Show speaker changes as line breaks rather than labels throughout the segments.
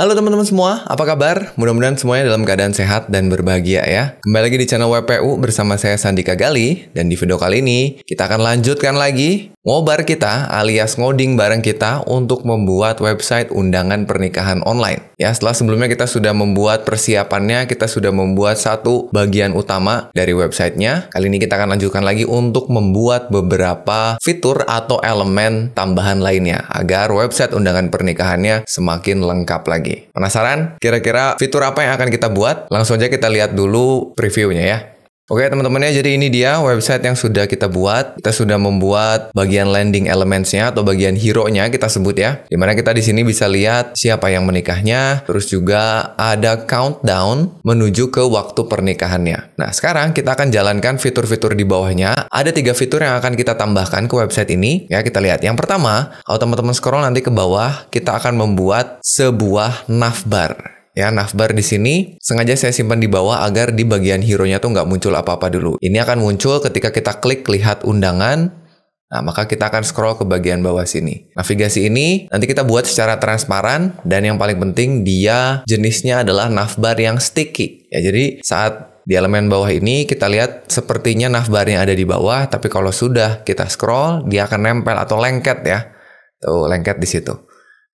Halo teman-teman semua, apa kabar? Mudah-mudahan semuanya dalam keadaan sehat dan berbahagia ya. Kembali lagi di channel WPU bersama saya Sandika Gali, dan di video kali ini kita akan lanjutkan lagi ngobar kita alias ngoding bareng kita untuk membuat website undangan pernikahan online. Ya, setelah sebelumnya kita sudah membuat persiapannya, kita sudah membuat satu bagian utama dari websitenya. Kali ini kita akan lanjutkan lagi untuk membuat beberapa fitur atau elemen tambahan lainnya agar website undangan pernikahannya semakin lengkap lagi. Penasaran? Kira-kira fitur apa yang akan kita buat? Langsung aja kita lihat dulu previewnya ya. Oke teman teman ya, jadi ini dia website yang sudah kita buat. Kita sudah membuat bagian landing elements-nya atau bagian hero-nya kita sebut ya. Dimana kita di sini bisa lihat siapa yang menikahnya, terus juga ada countdown menuju ke waktu pernikahannya. Nah sekarang kita akan jalankan fitur-fitur di bawahnya. Ada tiga fitur yang akan kita tambahkan ke website ini. Ya kita lihat. Yang pertama, kalau teman-teman scroll nanti ke bawah, kita akan membuat sebuah navbar. Ya, navbar di sini sengaja saya simpan di bawah agar di bagian hero-nya tuh nggak muncul apa-apa dulu. Ini akan muncul ketika kita klik lihat undangan, Nah, maka kita akan scroll ke bagian bawah sini. Navigasi ini nanti kita buat secara transparan dan yang paling penting dia jenisnya adalah navbar yang sticky. Ya, jadi saat di elemen bawah ini kita lihat sepertinya navbar yang ada di bawah, tapi kalau sudah kita scroll dia akan nempel atau lengket ya. Tuh, lengket di situ.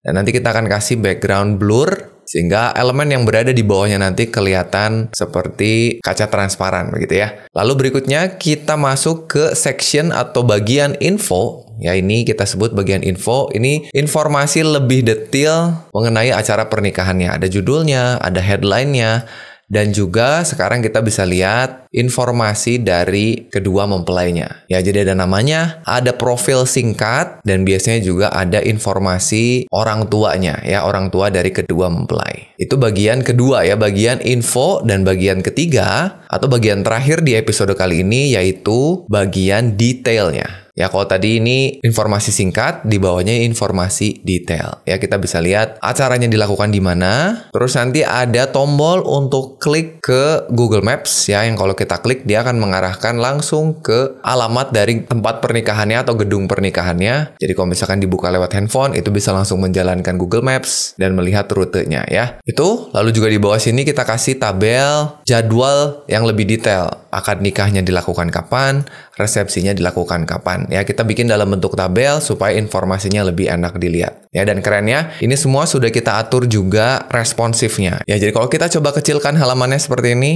Dan nanti kita akan kasih background blur sehingga elemen yang berada di bawahnya nanti kelihatan seperti kaca transparan begitu ya. Lalu berikutnya kita masuk ke section atau bagian info ya ini kita sebut bagian info ini informasi lebih detail mengenai acara pernikahannya ada judulnya ada headline-nya. Dan juga sekarang kita bisa lihat informasi dari kedua mempelainya. Ya, jadi ada namanya, ada profil singkat, dan biasanya juga ada informasi orang tuanya, ya orang tua dari kedua mempelai. Itu bagian kedua ya, bagian info dan bagian ketiga atau bagian terakhir di episode kali ini yaitu bagian detailnya. Ya kalau tadi ini informasi singkat, di bawahnya informasi detail. Ya kita bisa lihat acaranya dilakukan di mana. Terus nanti ada tombol untuk klik ke Google Maps ya yang kalau kita klik dia akan mengarahkan langsung ke alamat dari tempat pernikahannya atau gedung pernikahannya. Jadi kalau misalkan dibuka lewat handphone itu bisa langsung menjalankan Google Maps dan melihat rutenya ya. Itu lalu juga di bawah sini kita kasih tabel jadwal yang lebih detail. Akad nikahnya dilakukan kapan, resepsinya dilakukan kapan. Ya, kita bikin dalam bentuk tabel supaya informasinya lebih enak dilihat. Ya, dan kerennya ini semua sudah kita atur juga responsifnya. Ya, jadi kalau kita coba kecilkan halamannya seperti ini,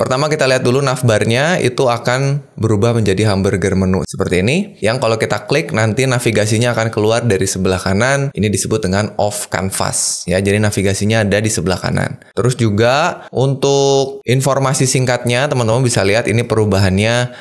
Pertama kita lihat dulu navbarnya itu akan berubah menjadi hamburger menu seperti ini. Yang kalau kita klik nanti navigasinya akan keluar dari sebelah kanan. Ini disebut dengan off canvas ya. Jadi navigasinya ada di sebelah kanan. Terus juga untuk informasi singkatnya teman-teman bisa lihat ini perubahannya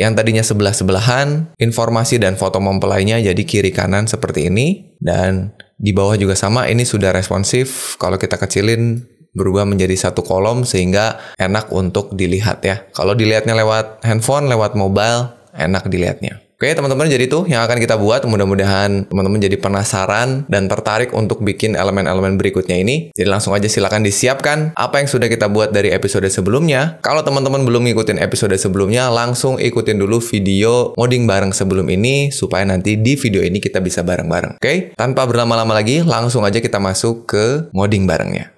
yang tadinya sebelah-sebelahan, informasi dan foto mempelainya jadi kiri kanan seperti ini. Dan di bawah juga sama, ini sudah responsif. Kalau kita kecilin berubah menjadi satu kolom sehingga enak untuk dilihat ya. Kalau dilihatnya lewat handphone, lewat mobile, enak dilihatnya. Oke teman-teman jadi itu yang akan kita buat mudah-mudahan teman-teman jadi penasaran dan tertarik untuk bikin elemen-elemen berikutnya ini. Jadi langsung aja silahkan disiapkan apa yang sudah kita buat dari episode sebelumnya. Kalau teman-teman belum ngikutin episode sebelumnya langsung ikutin dulu video modding bareng sebelum ini supaya nanti di video ini kita bisa bareng-bareng. Oke tanpa berlama-lama lagi langsung aja kita masuk ke modding barengnya.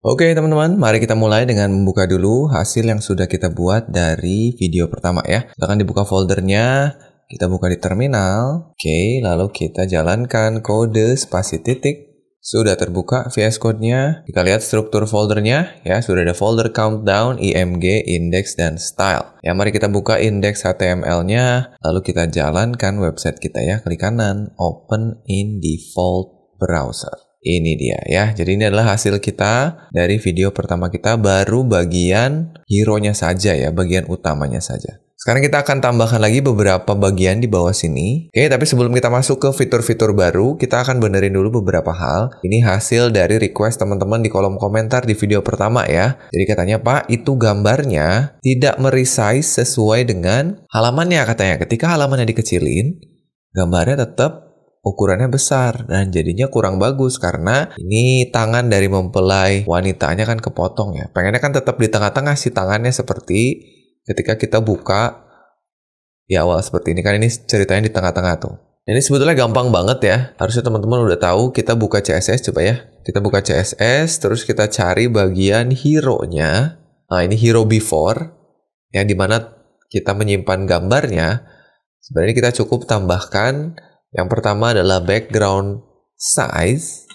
Oke teman-teman, mari kita mulai dengan membuka dulu hasil yang sudah kita buat dari video pertama ya. Silahkan dibuka foldernya, kita buka di terminal. Oke, lalu kita jalankan kode spasi titik. Sudah terbuka VS Code-nya. Kita lihat struktur foldernya. Ya, sudah ada folder countdown, img, index, dan style. Ya, mari kita buka index HTML-nya. Lalu kita jalankan website kita ya. Klik kanan, open in default browser. Ini dia ya. Jadi ini adalah hasil kita dari video pertama kita baru bagian hero-nya saja ya, bagian utamanya saja. Sekarang kita akan tambahkan lagi beberapa bagian di bawah sini. Oke, tapi sebelum kita masuk ke fitur-fitur baru, kita akan benerin dulu beberapa hal. Ini hasil dari request teman-teman di kolom komentar di video pertama ya. Jadi katanya, Pak, itu gambarnya tidak meresize sesuai dengan halamannya katanya. Ketika halamannya dikecilin, gambarnya tetap ukurannya besar dan jadinya kurang bagus karena ini tangan dari mempelai wanitanya kan kepotong ya. Pengennya kan tetap di tengah-tengah si tangannya seperti ketika kita buka di awal seperti ini kan ini ceritanya di tengah-tengah tuh. Ini sebetulnya gampang banget ya. Harusnya teman-teman udah tahu kita buka CSS coba ya. Kita buka CSS terus kita cari bagian hero-nya. Nah, ini hero before yang dimana kita menyimpan gambarnya. Sebenarnya kita cukup tambahkan yang pertama adalah background size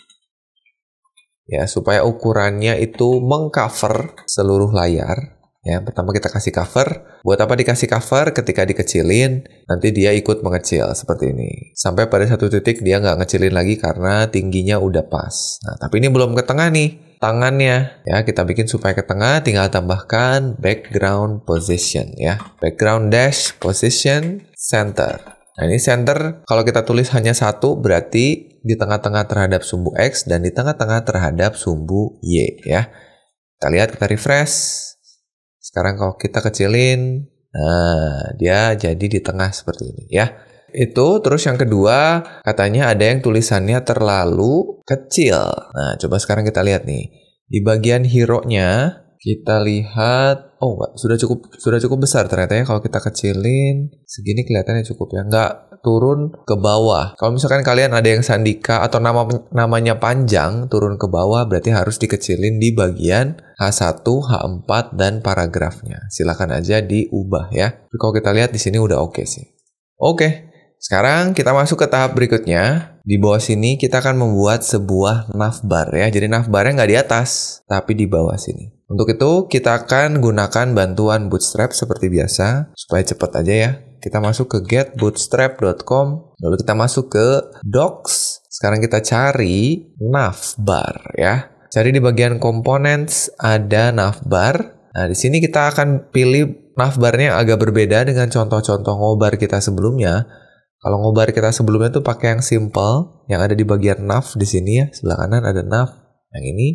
ya supaya ukurannya itu mengcover seluruh layar Ya, pertama kita kasih cover. Buat apa dikasih cover? Ketika dikecilin, nanti dia ikut mengecil seperti ini. Sampai pada satu titik dia nggak ngecilin lagi karena tingginya udah pas. Nah, tapi ini belum ke tengah nih tangannya ya kita bikin supaya ke tengah tinggal tambahkan background position ya background dash position center nah ini center kalau kita tulis hanya satu berarti di tengah-tengah terhadap sumbu X dan di tengah-tengah terhadap sumbu Y ya. Kita lihat, kita refresh. Sekarang kalau kita kecilin, nah, dia jadi di tengah seperti ini ya. Itu terus yang kedua, katanya ada yang tulisannya terlalu kecil. Nah, coba sekarang kita lihat nih. Di bagian hero-nya kita lihat, oh sudah cukup sudah cukup besar ternyata ya kalau kita kecilin segini kelihatannya cukup ya. Nggak turun ke bawah. Kalau misalkan kalian ada yang Sandika atau nama namanya panjang turun ke bawah berarti harus dikecilin di bagian H1, H4 dan paragrafnya. Silakan aja diubah ya. Kalau kita lihat di sini udah oke okay sih. Oke. Okay. Sekarang kita masuk ke tahap berikutnya. Di bawah sini kita akan membuat sebuah navbar ya. Jadi navbarnya nggak di atas, tapi di bawah sini. Untuk itu, kita akan gunakan bantuan Bootstrap seperti biasa, supaya cepat aja ya. Kita masuk ke getbootstrap.com, lalu kita masuk ke docs. Sekarang kita cari navbar ya. Cari di bagian components ada navbar. Nah, di sini kita akan pilih navbarnya agak berbeda dengan contoh-contoh ngobar kita sebelumnya. Kalau ngobar kita sebelumnya tuh pakai yang simple, yang ada di bagian nav di sini ya, sebelah kanan ada nav. Yang ini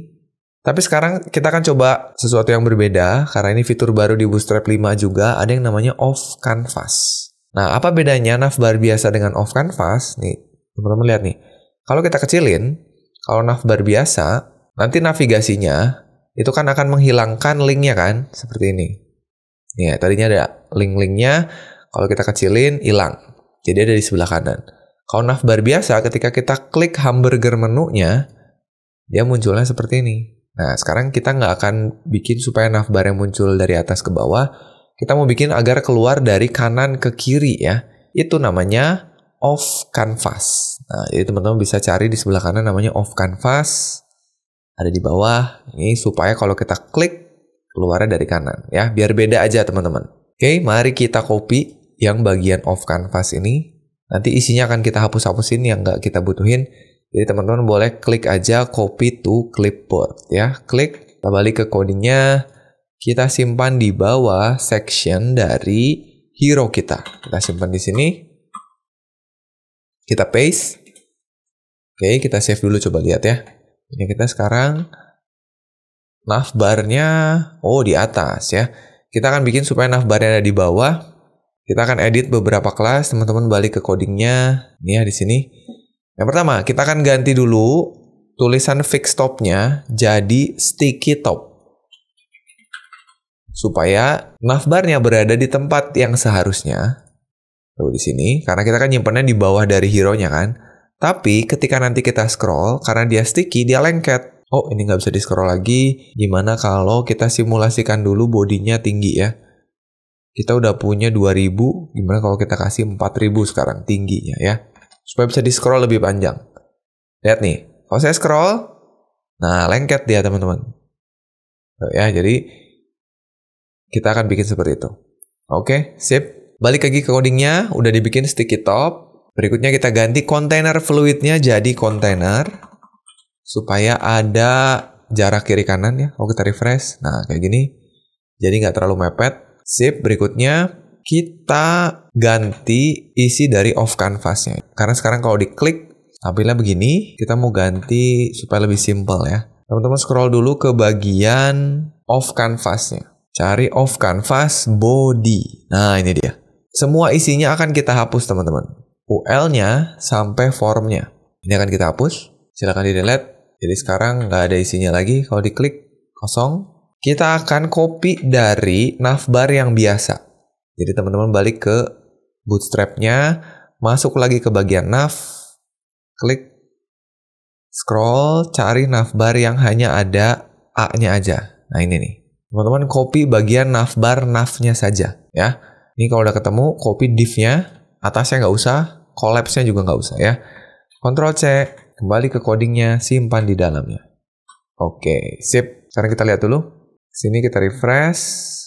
tapi sekarang kita akan coba sesuatu yang berbeda karena ini fitur baru di Bootstrap 5 juga ada yang namanya off canvas. Nah, apa bedanya navbar biasa dengan off canvas? Nih, teman-teman lihat nih. Kalau kita kecilin, kalau navbar biasa, nanti navigasinya itu kan akan menghilangkan linknya kan, seperti ini. Ya, tadinya ada link-linknya, kalau kita kecilin, hilang. Jadi ada di sebelah kanan. Kalau navbar biasa, ketika kita klik hamburger menunya, dia munculnya seperti ini. Nah, sekarang kita nggak akan bikin supaya navbar yang muncul dari atas ke bawah. Kita mau bikin agar keluar dari kanan ke kiri ya. Itu namanya off canvas. Nah, jadi teman-teman bisa cari di sebelah kanan namanya off canvas. Ada di bawah. Ini supaya kalau kita klik, keluarnya dari kanan ya. Biar beda aja teman-teman. Oke, mari kita copy yang bagian off canvas ini. Nanti isinya akan kita hapus-hapusin yang nggak kita butuhin jadi teman-teman boleh klik aja copy to clipboard ya. Klik, kita balik ke codingnya. Kita simpan di bawah section dari hero kita. Kita simpan di sini. Kita paste. Oke, kita save dulu coba lihat ya. Ini kita sekarang navbarnya oh di atas ya. Kita akan bikin supaya navbarnya ada di bawah. Kita akan edit beberapa kelas, teman-teman balik ke codingnya. Ini ya di sini yang pertama, kita akan ganti dulu tulisan fix topnya jadi sticky top. Supaya navbarnya berada di tempat yang seharusnya. Lalu di sini, karena kita kan nyimpannya di bawah dari hero-nya kan. Tapi ketika nanti kita scroll, karena dia sticky, dia lengket. Oh, ini nggak bisa di-scroll lagi. Gimana kalau kita simulasikan dulu bodinya tinggi ya. Kita udah punya 2000, gimana kalau kita kasih 4000 sekarang tingginya ya supaya bisa di scroll lebih panjang. Lihat nih, kalau saya scroll, nah lengket dia teman-teman. Ya, jadi kita akan bikin seperti itu. Oke, sip. Balik lagi ke codingnya, udah dibikin sticky top. Berikutnya kita ganti container fluidnya jadi container supaya ada jarak kiri kanan ya. oke kita refresh, nah kayak gini. Jadi nggak terlalu mepet. Sip, berikutnya kita ganti isi dari off canvasnya. Karena sekarang kalau diklik tampilnya begini, kita mau ganti supaya lebih simple ya. Teman-teman scroll dulu ke bagian off canvasnya. Cari off canvas body. Nah ini dia. Semua isinya akan kita hapus teman-teman. UL-nya sampai formnya. Ini akan kita hapus. Silahkan di delete. Jadi sekarang nggak ada isinya lagi. Kalau diklik kosong, kita akan copy dari navbar yang biasa. Jadi teman-teman balik ke bootstrapnya, masuk lagi ke bagian nav, klik scroll, cari navbar yang hanya ada A-nya aja. Nah ini nih. Teman-teman copy bagian navbar navnya saja ya. Ini kalau udah ketemu, copy div-nya, atasnya nggak usah, collapse-nya juga nggak usah ya. Ctrl C, kembali ke codingnya, simpan di dalamnya. Oke, sip. Sekarang kita lihat dulu. Sini kita refresh.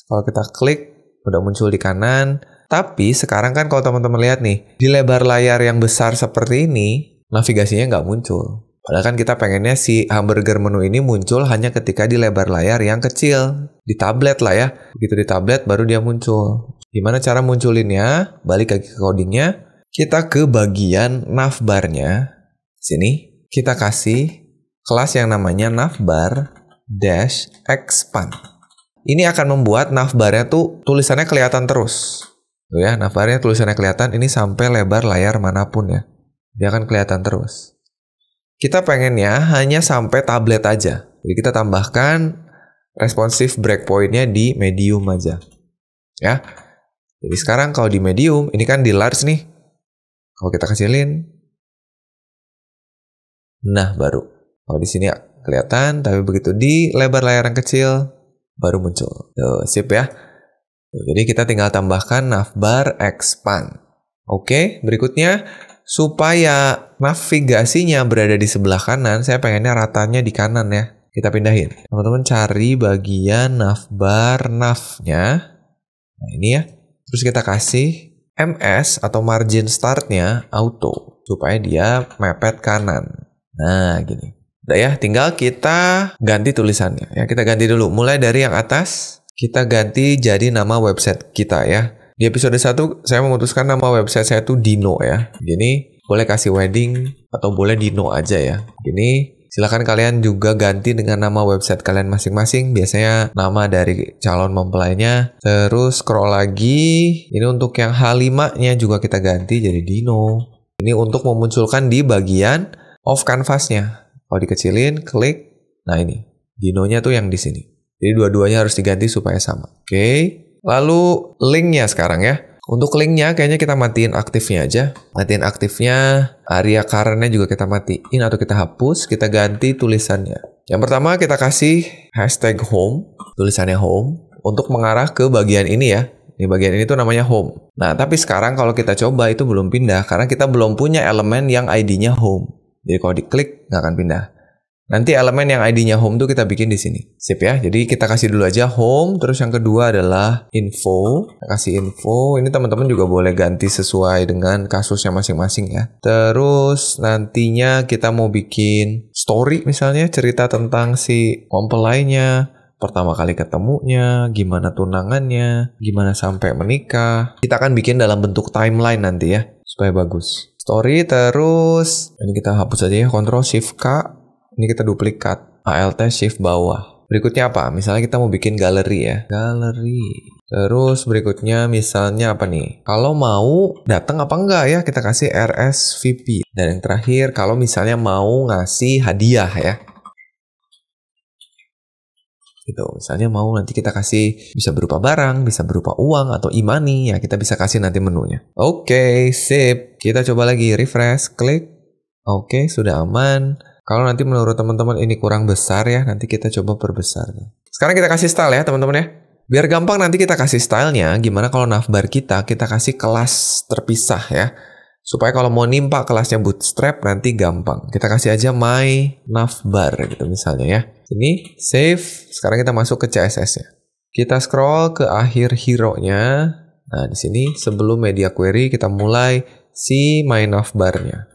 Kalau kita klik, udah muncul di kanan. Tapi sekarang kan kalau teman-teman lihat nih, di lebar layar yang besar seperti ini, navigasinya nggak muncul. Padahal kan kita pengennya si hamburger menu ini muncul hanya ketika di lebar layar yang kecil. Di tablet lah ya. Begitu di tablet baru dia muncul. Gimana cara munculinnya? Balik lagi ke codingnya. Kita ke bagian navbarnya. Sini. Kita kasih kelas yang namanya navbar dash expand ini akan membuat navbarnya tuh tulisannya kelihatan terus. Tuh ya, navbarnya tulisannya kelihatan ini sampai lebar layar manapun ya. Dia akan kelihatan terus. Kita pengennya hanya sampai tablet aja. Jadi kita tambahkan responsif breakpointnya di medium aja. Ya. Jadi sekarang kalau di medium, ini kan di large nih. Kalau kita kecilin. Nah, baru. Kalau di sini ya kelihatan, tapi begitu di lebar layar yang kecil, baru muncul. Tuh, sip ya. Tuh, jadi kita tinggal tambahkan navbar expand. Oke, berikutnya supaya navigasinya berada di sebelah kanan, saya pengennya ratanya di kanan ya. Kita pindahin. Teman-teman cari bagian navbar navnya. Nah, ini ya. Terus kita kasih MS atau margin startnya auto supaya dia mepet kanan. Nah, gini. Udah ya, tinggal kita ganti tulisannya. Ya, kita ganti dulu. Mulai dari yang atas, kita ganti jadi nama website kita ya. Di episode 1, saya memutuskan nama website saya itu Dino ya. Gini, boleh kasih wedding atau boleh Dino aja ya. Gini, silahkan kalian juga ganti dengan nama website kalian masing-masing. Biasanya nama dari calon mempelainya. Terus scroll lagi. Ini untuk yang H5-nya juga kita ganti jadi Dino. Ini untuk memunculkan di bagian of canvas-nya. Kalau dikecilin, klik. Nah ini, dinonya tuh yang di sini. Jadi dua-duanya harus diganti supaya sama. Oke. Okay. Lalu linknya sekarang ya. Untuk linknya kayaknya kita matiin aktifnya aja. Matiin aktifnya, area currentnya juga kita matiin atau kita hapus, kita ganti tulisannya. Yang pertama kita kasih hashtag home, tulisannya home, untuk mengarah ke bagian ini ya. Di bagian ini tuh namanya home. Nah, tapi sekarang kalau kita coba itu belum pindah karena kita belum punya elemen yang ID-nya home. Jadi kalau diklik nggak akan pindah. Nanti elemen yang ID-nya home tuh kita bikin di sini. Sip ya. Jadi kita kasih dulu aja home, terus yang kedua adalah info. kasih info. Ini teman-teman juga boleh ganti sesuai dengan kasusnya masing-masing ya. Terus nantinya kita mau bikin story misalnya cerita tentang si mempelainya pertama kali ketemunya, gimana tunangannya, gimana sampai menikah. Kita akan bikin dalam bentuk timeline nanti ya, supaya bagus story terus ini kita hapus aja ya Ctrl Shift K ini kita duplikat ALT Shift bawah berikutnya apa misalnya kita mau bikin galeri ya galeri terus berikutnya misalnya apa nih kalau mau datang apa enggak ya kita kasih RSVP dan yang terakhir kalau misalnya mau ngasih hadiah ya gitu. Misalnya mau nanti kita kasih bisa berupa barang, bisa berupa uang atau imani e ya kita bisa kasih nanti menunya. Oke, okay, sip. Kita coba lagi refresh, klik. Oke, okay, sudah aman. Kalau nanti menurut teman-teman ini kurang besar ya, nanti kita coba perbesar Sekarang kita kasih style ya, teman-teman ya. Biar gampang nanti kita kasih stylenya, gimana kalau navbar kita, kita kasih kelas terpisah ya supaya kalau mau nimpa kelasnya bootstrap nanti gampang. Kita kasih aja my navbar gitu misalnya ya. Ini save, sekarang kita masuk ke CSS ya. Kita scroll ke akhir hero-nya. Nah, di sini sebelum media query kita mulai si my navbar-nya.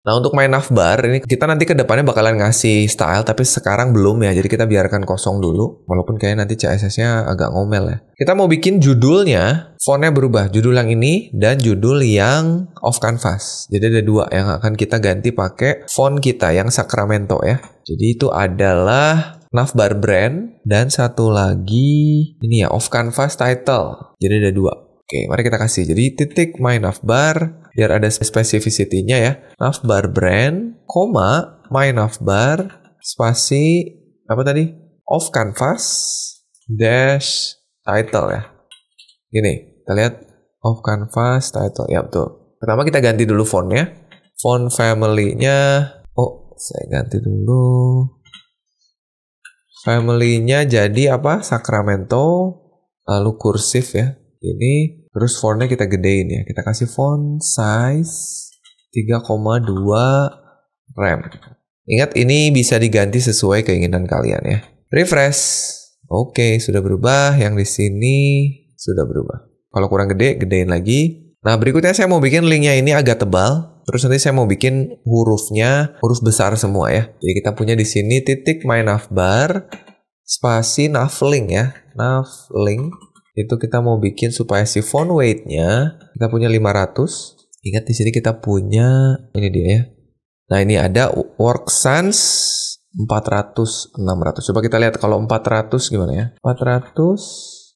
Nah untuk main navbar ini kita nanti ke depannya bakalan ngasih style tapi sekarang belum ya. Jadi kita biarkan kosong dulu walaupun kayaknya nanti CSS-nya agak ngomel ya. Kita mau bikin judulnya, fontnya berubah. Judul yang ini dan judul yang off canvas. Jadi ada dua yang akan kita ganti pakai font kita yang Sacramento ya. Jadi itu adalah navbar brand dan satu lagi ini ya off canvas title. Jadi ada dua. Oke, mari kita kasih. Jadi titik my navbar biar ada spesificity-nya ya. Navbar brand, koma my navbar spasi apa tadi? Off canvas dash title ya. Gini, kita lihat off canvas title. Ya betul. Pertama kita ganti dulu fontnya. Font family-nya oh, saya ganti dulu. Family-nya jadi apa? Sacramento lalu kursif ya. Ini Terus fontnya kita gedein ya. Kita kasih font size 3,2 rem. Ingat ini bisa diganti sesuai keinginan kalian ya. Refresh. Oke, sudah berubah. Yang di sini sudah berubah. Kalau kurang gede, gedein lagi. Nah, berikutnya saya mau bikin linknya ini agak tebal. Terus nanti saya mau bikin hurufnya huruf besar semua ya. Jadi kita punya di sini titik my navbar spasi navlink ya. Navlink itu kita mau bikin supaya si font weightnya kita punya 500 ingat di sini kita punya ini dia ya nah ini ada work sans 400 600 coba kita lihat kalau 400 gimana ya 400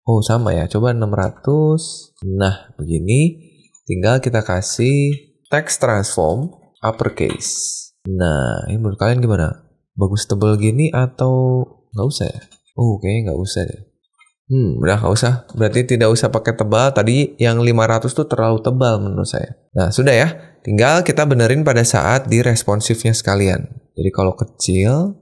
oh sama ya coba 600 nah begini tinggal kita kasih text transform uppercase nah ini menurut kalian gimana bagus tebel gini atau nggak usah ya? Oh, kayaknya nggak usah deh. Hmm, udah nggak usah. Berarti tidak usah pakai tebal. Tadi yang 500 tuh terlalu tebal menurut saya. Nah, sudah ya. Tinggal kita benerin pada saat di responsifnya sekalian. Jadi kalau kecil,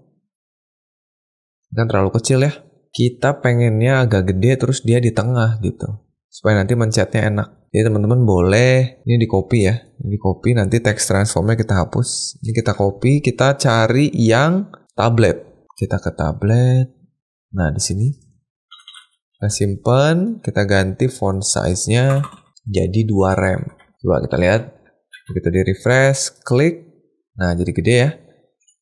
kan terlalu kecil ya. Kita pengennya agak gede terus dia di tengah gitu. Supaya nanti mencetnya enak. Jadi teman-teman boleh, ini di copy ya. Ini di copy, nanti text transformnya kita hapus. Ini kita copy, kita cari yang tablet. Kita ke tablet. Nah, di sini kita simpan, kita ganti font size-nya jadi 2 rem. Coba kita lihat. kita di refresh, klik. Nah, jadi gede ya.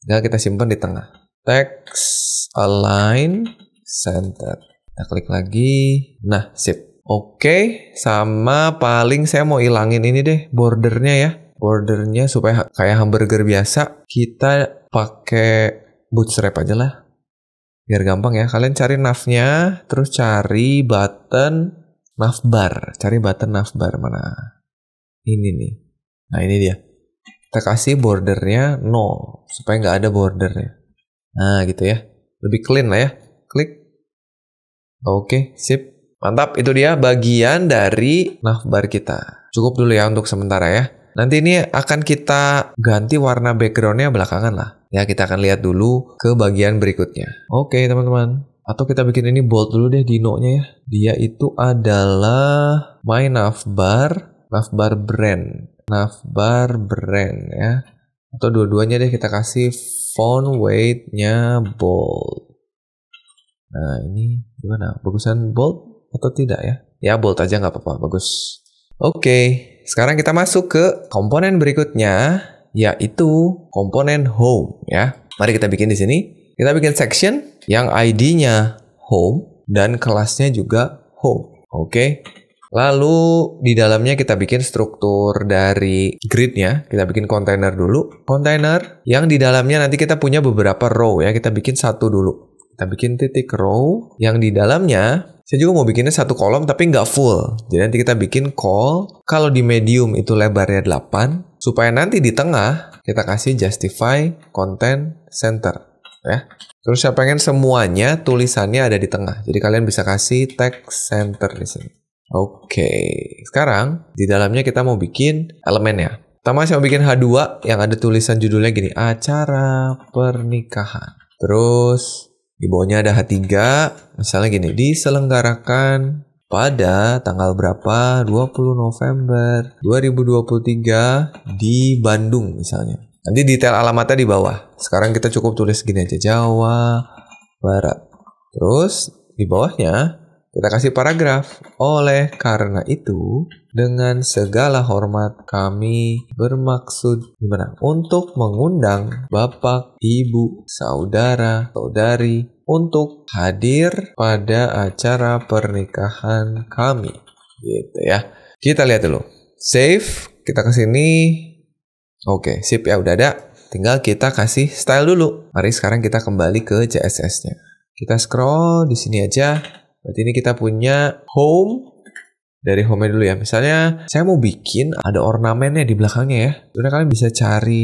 Dan kita simpan di tengah. Text align center. Kita klik lagi. Nah, sip. Oke, okay. sama paling saya mau ilangin ini deh bordernya ya. Bordernya supaya kayak hamburger biasa. Kita pakai bootstrap aja lah biar gampang ya kalian cari navnya terus cari button navbar cari button navbar mana ini nih nah ini dia kita kasih bordernya no supaya nggak ada bordernya nah gitu ya lebih clean lah ya klik oke sip mantap itu dia bagian dari navbar kita cukup dulu ya untuk sementara ya Nanti ini akan kita ganti warna backgroundnya belakangan lah. Ya kita akan lihat dulu ke bagian berikutnya. Oke teman-teman. Atau kita bikin ini bold dulu deh di note nya ya. Dia itu adalah my navbar, navbar brand. Navbar brand ya. Atau dua-duanya deh kita kasih font weight-nya bold. Nah ini gimana? Bagusan bold atau tidak ya? Ya bold aja nggak apa-apa, bagus. Oke, okay sekarang kita masuk ke komponen berikutnya, yaitu komponen home ya. Mari kita bikin di sini. Kita bikin section yang ID-nya home dan kelasnya juga home. Oke. Lalu di dalamnya kita bikin struktur dari gridnya. Kita bikin container dulu. container yang di dalamnya nanti kita punya beberapa row ya. Kita bikin satu dulu. Kita bikin titik row yang di dalamnya saya juga mau bikinnya satu kolom tapi nggak full. Jadi nanti kita bikin call. Kalau di medium itu lebarnya 8. Supaya nanti di tengah kita kasih justify content center. Ya. Terus saya pengen semuanya tulisannya ada di tengah. Jadi kalian bisa kasih text center di sini. Oke, sekarang di dalamnya kita mau bikin elemennya. Pertama saya mau bikin H2 yang ada tulisan judulnya gini, acara pernikahan. Terus di bawahnya ada H3, misalnya gini, diselenggarakan pada tanggal berapa? 20 November 2023 di Bandung misalnya. Nanti detail alamatnya di bawah. Sekarang kita cukup tulis gini aja Jawa Barat. Terus di bawahnya kita kasih paragraf. Oleh karena itu, dengan segala hormat kami bermaksud gimana? Untuk mengundang bapak, ibu, saudara, saudari untuk hadir pada acara pernikahan kami. Gitu ya. Kita lihat dulu. Save, kita kasih ini. Oke, sip ya udah ada. Tinggal kita kasih style dulu. Mari sekarang kita kembali ke CSS-nya. Kita scroll di sini aja Berarti ini kita punya home dari home dulu ya. Misalnya saya mau bikin ada ornamennya di belakangnya ya. Sebenarnya kalian bisa cari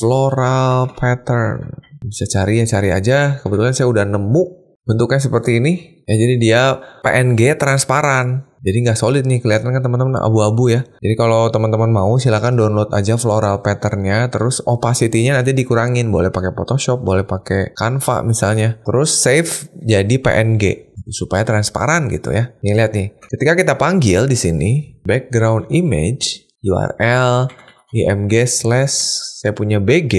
floral pattern. Bisa cari ya cari aja. Kebetulan saya udah nemu bentuknya seperti ini. Ya jadi dia PNG transparan. Jadi nggak solid nih kelihatan kan teman-teman abu-abu ya. Jadi kalau teman-teman mau silahkan download aja floral patternnya. Terus opacity-nya nanti dikurangin. Boleh pakai Photoshop, boleh pakai Canva misalnya. Terus save jadi PNG supaya transparan gitu ya. Ini lihat nih, ketika kita panggil di sini background image URL img slash saya punya bg.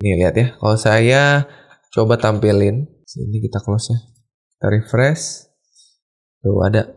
Nih lihat ya, kalau saya coba tampilin sini kita close ya, kita refresh, tuh ada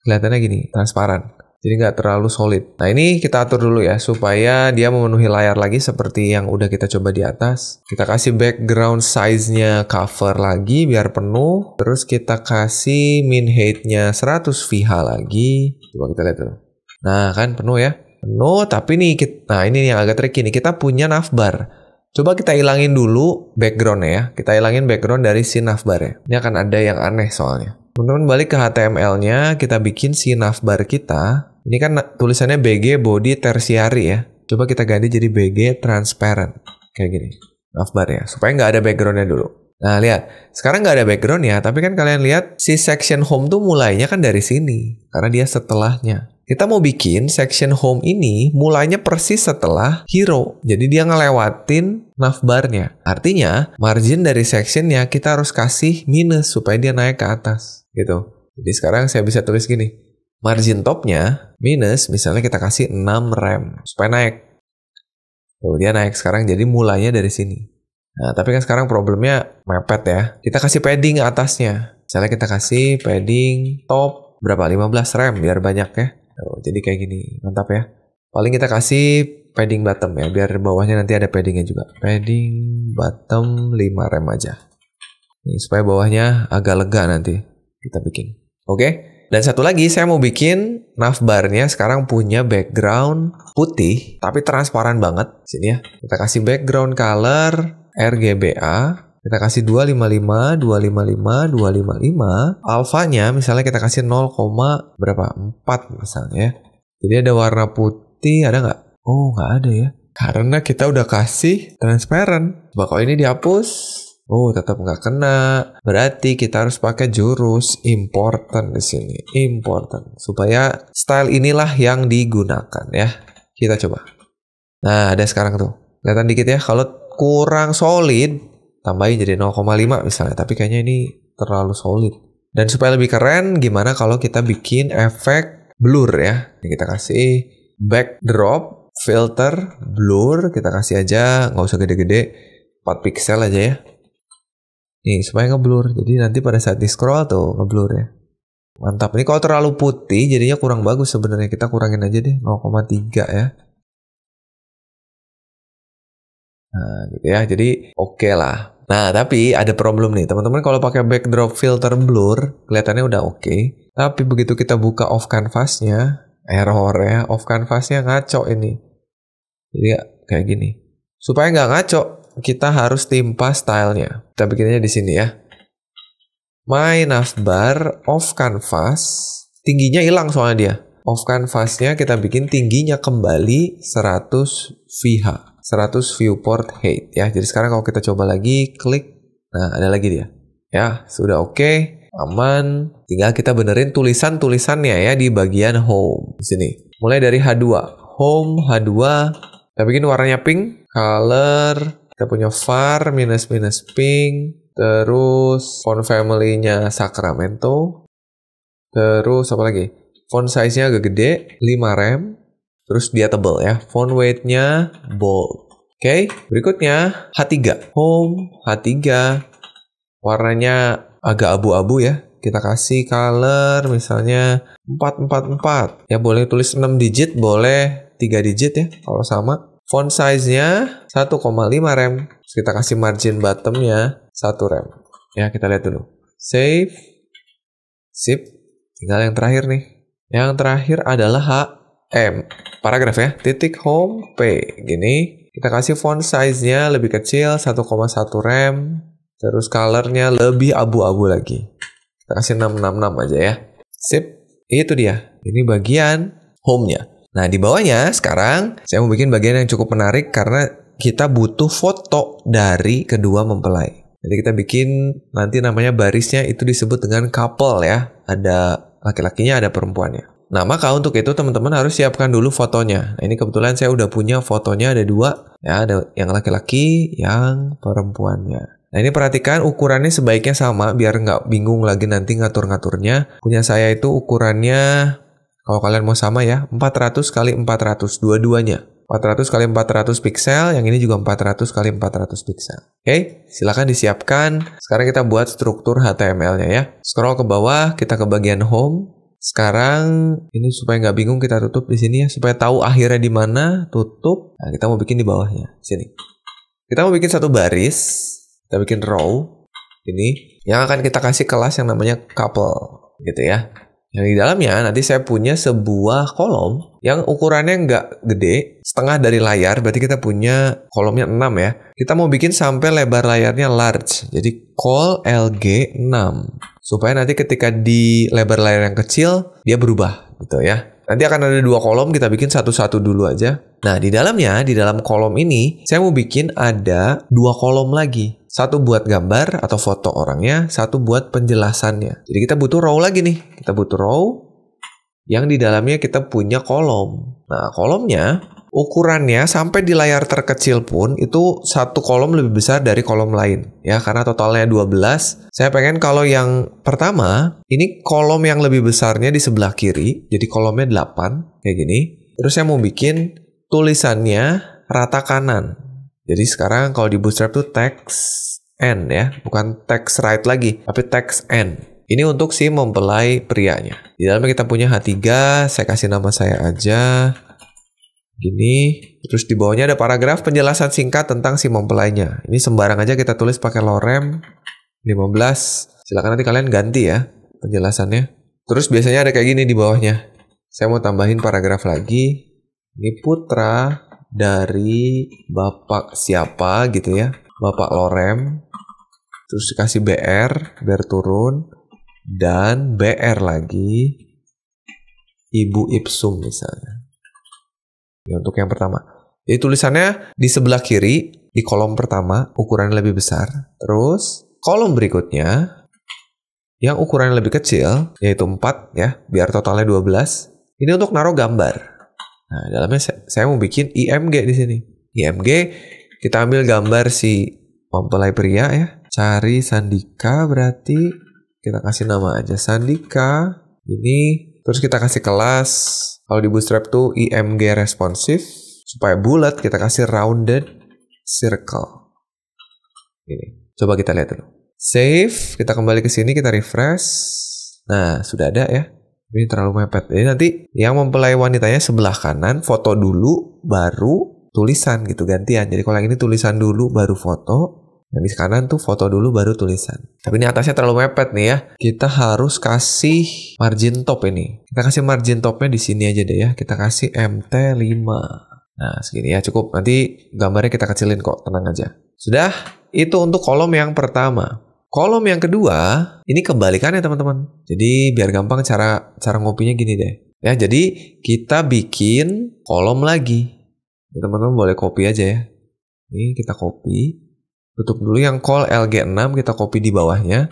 kelihatannya gini transparan jadi nggak terlalu solid. Nah ini kita atur dulu ya supaya dia memenuhi layar lagi seperti yang udah kita coba di atas. Kita kasih background size-nya cover lagi biar penuh. Terus kita kasih min height-nya 100 VH lagi. Coba kita lihat dulu. Nah kan penuh ya. Penuh tapi nih kita, nah ini yang agak tricky nih. Kita punya navbar. Coba kita hilangin dulu background ya. Kita hilangin background dari si navbar ya. Ini akan ada yang aneh soalnya. Teman-teman balik ke HTML-nya, kita bikin si navbar kita. Ini kan tulisannya BG body tertiary ya. Coba kita ganti jadi BG transparent. Kayak gini. Navbar ya, supaya nggak ada backgroundnya dulu. Nah lihat, sekarang nggak ada background ya, tapi kan kalian lihat si section home tuh mulainya kan dari sini. Karena dia setelahnya. Kita mau bikin section home ini mulainya persis setelah hero. Jadi dia ngelewatin navbarnya. Artinya, margin dari sectionnya kita harus kasih minus supaya dia naik ke atas gitu. Jadi sekarang saya bisa tulis gini, margin topnya minus misalnya kita kasih 6 rem supaya naik. Kemudian naik sekarang jadi mulainya dari sini. Nah, tapi kan sekarang problemnya mepet ya. Kita kasih padding atasnya. Misalnya kita kasih padding top berapa? 15 rem biar banyak ya. Tuh, jadi kayak gini, mantap ya. Paling kita kasih padding bottom ya, biar bawahnya nanti ada paddingnya juga. Padding bottom 5 rem aja. Nih, supaya bawahnya agak lega nanti kita bikin. Oke? Okay? Dan satu lagi saya mau bikin navbarnya sekarang punya background putih tapi transparan banget. Sini ya. Kita kasih background color RGBA. Kita kasih 255, 255, 255. Alfanya misalnya kita kasih 0, berapa? 4 misalnya. Jadi ada warna putih, ada nggak? Oh, nggak ada ya. Karena kita udah kasih transparent. Bakal ini dihapus. Oh, tetap nggak kena. Berarti kita harus pakai jurus important di sini. Important. Supaya style inilah yang digunakan ya. Kita coba. Nah, ada sekarang tuh. Kelihatan dikit ya. Kalau kurang solid, tambahin jadi 0,5 misalnya. Tapi kayaknya ini terlalu solid. Dan supaya lebih keren, gimana kalau kita bikin efek blur ya. Ini kita kasih backdrop, filter, blur. Kita kasih aja, nggak usah gede-gede. 4 pixel aja ya. Nih, supaya ngeblur. Jadi nanti pada saat di scroll tuh ngeblur ya. Mantap. Ini kalau terlalu putih jadinya kurang bagus sebenarnya. Kita kurangin aja deh 0,3 ya. Nah, gitu ya. Jadi oke okay lah. Nah, tapi ada problem nih. Teman-teman kalau pakai backdrop filter blur, kelihatannya udah oke. Okay. Tapi begitu kita buka off canvasnya, error ya. Off canvasnya ngaco ini. Jadi kayak gini. Supaya nggak ngaco, kita harus timpa stylenya. Kita bikinnya di sini ya. My navbar of canvas. Tingginya hilang soalnya dia. of canvasnya kita bikin tingginya kembali 100 VH. 100 viewport height ya. Jadi sekarang kalau kita coba lagi klik. Nah ada lagi dia. Ya sudah oke. Okay. Aman. Tinggal kita benerin tulisan-tulisannya ya di bagian home. Di sini. Mulai dari H2. Home H2. Kita bikin warnanya pink. Color kita punya var minus minus pink, terus font family-nya Sacramento, terus apa lagi? Font size-nya agak gede, 5 rem, terus dia tebel ya. Font weight-nya bold. Oke, okay, berikutnya H3. Home, H3. Warnanya agak abu-abu ya. Kita kasih color misalnya 444. Ya boleh tulis 6 digit, boleh 3 digit ya kalau sama. Font size-nya 1,5 rem. Terus kita kasih margin bottom-nya 1 rem. Ya, kita lihat dulu. Save. Sip. Tinggal yang terakhir nih. Yang terakhir adalah H M. Paragraf ya. Titik home P. Gini. Kita kasih font size-nya lebih kecil 1,1 rem. Terus color-nya lebih abu-abu lagi. Kita kasih 666 aja ya. Sip. Itu dia. Ini bagian home-nya. Nah, di bawahnya sekarang saya mau bikin bagian yang cukup menarik karena kita butuh foto dari kedua mempelai. Jadi kita bikin nanti namanya barisnya itu disebut dengan couple ya. Ada laki-lakinya, ada perempuannya. Nah, maka untuk itu teman-teman harus siapkan dulu fotonya. Nah, ini kebetulan saya udah punya fotonya ada dua. Ya, ada yang laki-laki, yang perempuannya. Nah, ini perhatikan ukurannya sebaiknya sama biar nggak bingung lagi nanti ngatur-ngaturnya. Punya saya itu ukurannya kalau kalian mau sama ya, 400 kali 400 dua-duanya. 400 kali 400 pixel, yang ini juga 400 kali 400 pixel. Oke, okay? silakan disiapkan. Sekarang kita buat struktur HTML-nya ya. Scroll ke bawah, kita ke bagian home. Sekarang ini supaya nggak bingung kita tutup di sini ya, supaya tahu akhirnya di mana, tutup. Nah, kita mau bikin di bawahnya, sini. Kita mau bikin satu baris, kita bikin row. Ini yang akan kita kasih kelas yang namanya couple gitu ya. Nah, di dalamnya nanti saya punya sebuah kolom yang ukurannya nggak gede, setengah dari layar, berarti kita punya kolomnya 6 ya. Kita mau bikin sampai lebar layarnya large, jadi call LG6. Supaya nanti ketika di lebar layar yang kecil, dia berubah gitu ya. Nanti akan ada dua kolom, kita bikin satu-satu dulu aja. Nah, di dalamnya, di dalam kolom ini, saya mau bikin ada dua kolom lagi. Satu buat gambar atau foto orangnya, satu buat penjelasannya. Jadi kita butuh row lagi nih. Kita butuh row yang di dalamnya kita punya kolom. Nah, kolomnya ukurannya sampai di layar terkecil pun itu satu kolom lebih besar dari kolom lain ya karena totalnya 12 saya pengen kalau yang pertama ini kolom yang lebih besarnya di sebelah kiri jadi kolomnya 8 kayak gini terus saya mau bikin tulisannya rata kanan jadi sekarang kalau di Bootstrap tuh text N ya, bukan text right lagi, tapi text N. Ini untuk si mempelai prianya. Di dalamnya kita punya H3, saya kasih nama saya aja. Gini, terus di bawahnya ada paragraf penjelasan singkat tentang si mempelainya. Ini sembarang aja kita tulis pakai lorem 15. Silakan nanti kalian ganti ya penjelasannya. Terus biasanya ada kayak gini di bawahnya. Saya mau tambahin paragraf lagi. Ini putra dari Bapak siapa gitu ya. Bapak Lorem. Terus dikasih BR, biar turun. Dan BR lagi Ibu Ipsum misalnya. Ya, untuk yang pertama. Jadi tulisannya di sebelah kiri, di kolom pertama, ukuran lebih besar. Terus kolom berikutnya, yang ukuran lebih kecil, yaitu 4 ya, biar totalnya 12. Ini untuk naruh gambar. Nah, dalamnya saya, saya mau bikin IMG di sini. IMG kita ambil gambar si mempelai pria ya. Cari Sandika berarti kita kasih nama aja Sandika. Ini terus kita kasih kelas. Kalau di Bootstrap tuh IMG responsif supaya bulat kita kasih rounded circle. Ini. Coba kita lihat dulu. Save, kita kembali ke sini kita refresh. Nah, sudah ada ya. Ini terlalu mepet. Jadi nanti yang mempelai wanitanya sebelah kanan, foto dulu, baru tulisan gitu gantian. Jadi kalau yang ini tulisan dulu, baru foto. Yang di kanan tuh foto dulu, baru tulisan. Tapi ini atasnya terlalu mepet nih ya. Kita harus kasih margin top ini. Kita kasih margin topnya di sini aja deh ya. Kita kasih MT5. Nah segini ya cukup. Nanti gambarnya kita kecilin kok, tenang aja. Sudah, itu untuk kolom yang pertama. Kolom yang kedua, ini kebalikannya teman-teman. Jadi biar gampang cara cara ngopinya gini deh. Ya, jadi kita bikin kolom lagi. Ya, teman-teman boleh copy aja ya. Ini kita copy. Tutup dulu yang call LG6 kita copy di bawahnya.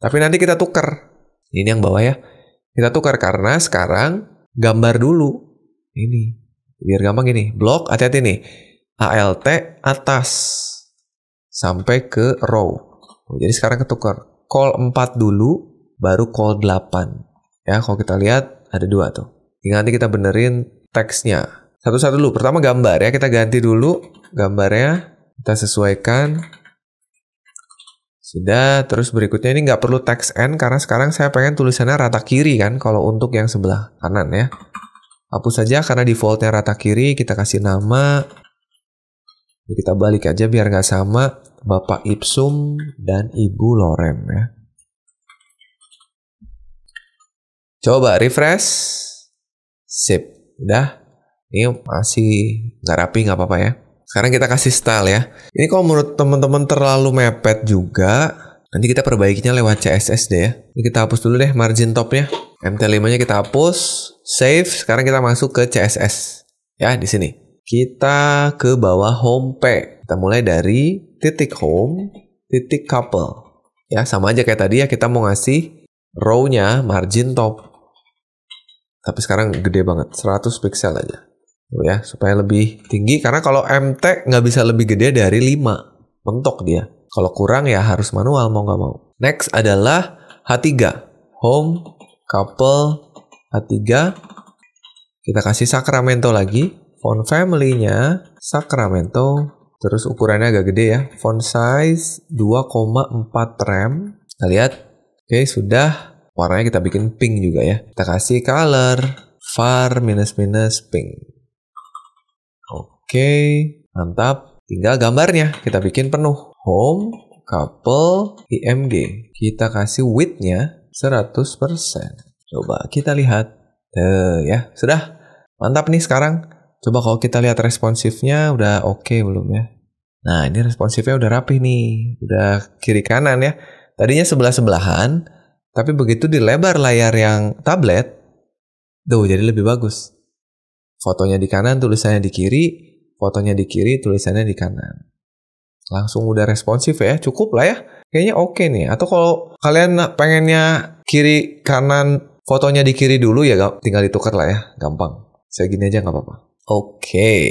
Tapi nanti kita tukar. Ini yang bawah ya. Kita tukar karena sekarang gambar dulu. Ini. Biar gampang gini. Blok, hati-hati nih. ALT atas. Sampai ke row. Jadi sekarang ketukar. Call 4 dulu, baru call 8. Ya, kalau kita lihat ada dua tuh. Tinggal nanti kita benerin teksnya. Satu-satu dulu. Pertama gambar ya, kita ganti dulu gambarnya. Kita sesuaikan. Sudah, terus berikutnya ini nggak perlu teks N karena sekarang saya pengen tulisannya rata kiri kan kalau untuk yang sebelah kanan ya. Hapus saja karena defaultnya rata kiri, kita kasih nama. Kita balik aja biar nggak sama. Bapak Ipsum dan Ibu Lorem ya. Coba refresh. Sip. Udah. Ini masih nggak rapi nggak apa-apa ya. Sekarang kita kasih style ya. Ini kalau menurut teman-teman terlalu mepet juga, nanti kita perbaikinya lewat CSS deh ya. Ini kita hapus dulu deh margin topnya. MT5-nya kita hapus, save. Sekarang kita masuk ke CSS. Ya, di sini. Kita ke bawah home pack. Kita mulai dari titik home, titik couple. Ya, sama aja kayak tadi ya kita mau ngasih row-nya margin top. Tapi sekarang gede banget, 100 pixel aja. Tuh ya, supaya lebih tinggi karena kalau MT nggak bisa lebih gede dari 5. Mentok dia. Kalau kurang ya harus manual mau nggak mau. Next adalah H3. Home, couple, H3. Kita kasih Sacramento lagi font family-nya Sacramento terus ukurannya agak gede ya font size 2,4 rem kita lihat oke sudah warnanya kita bikin pink juga ya kita kasih color var minus minus pink oke mantap tinggal gambarnya kita bikin penuh home couple img kita kasih width-nya 100% coba kita lihat eh ya sudah mantap nih sekarang Coba kalau kita lihat responsifnya udah oke okay belum ya? Nah ini responsifnya udah rapi nih, udah kiri kanan ya. Tadinya sebelah sebelahan, tapi begitu dilebar layar yang tablet, tuh jadi lebih bagus. Fotonya di kanan, tulisannya di kiri, fotonya di kiri, tulisannya di kanan. Langsung udah responsif ya, cukup lah ya. Kayaknya oke okay nih. Atau kalau kalian pengennya kiri kanan fotonya di kiri dulu ya, tinggal ditukar lah ya, gampang. Saya gini aja nggak apa-apa. Oke. Okay.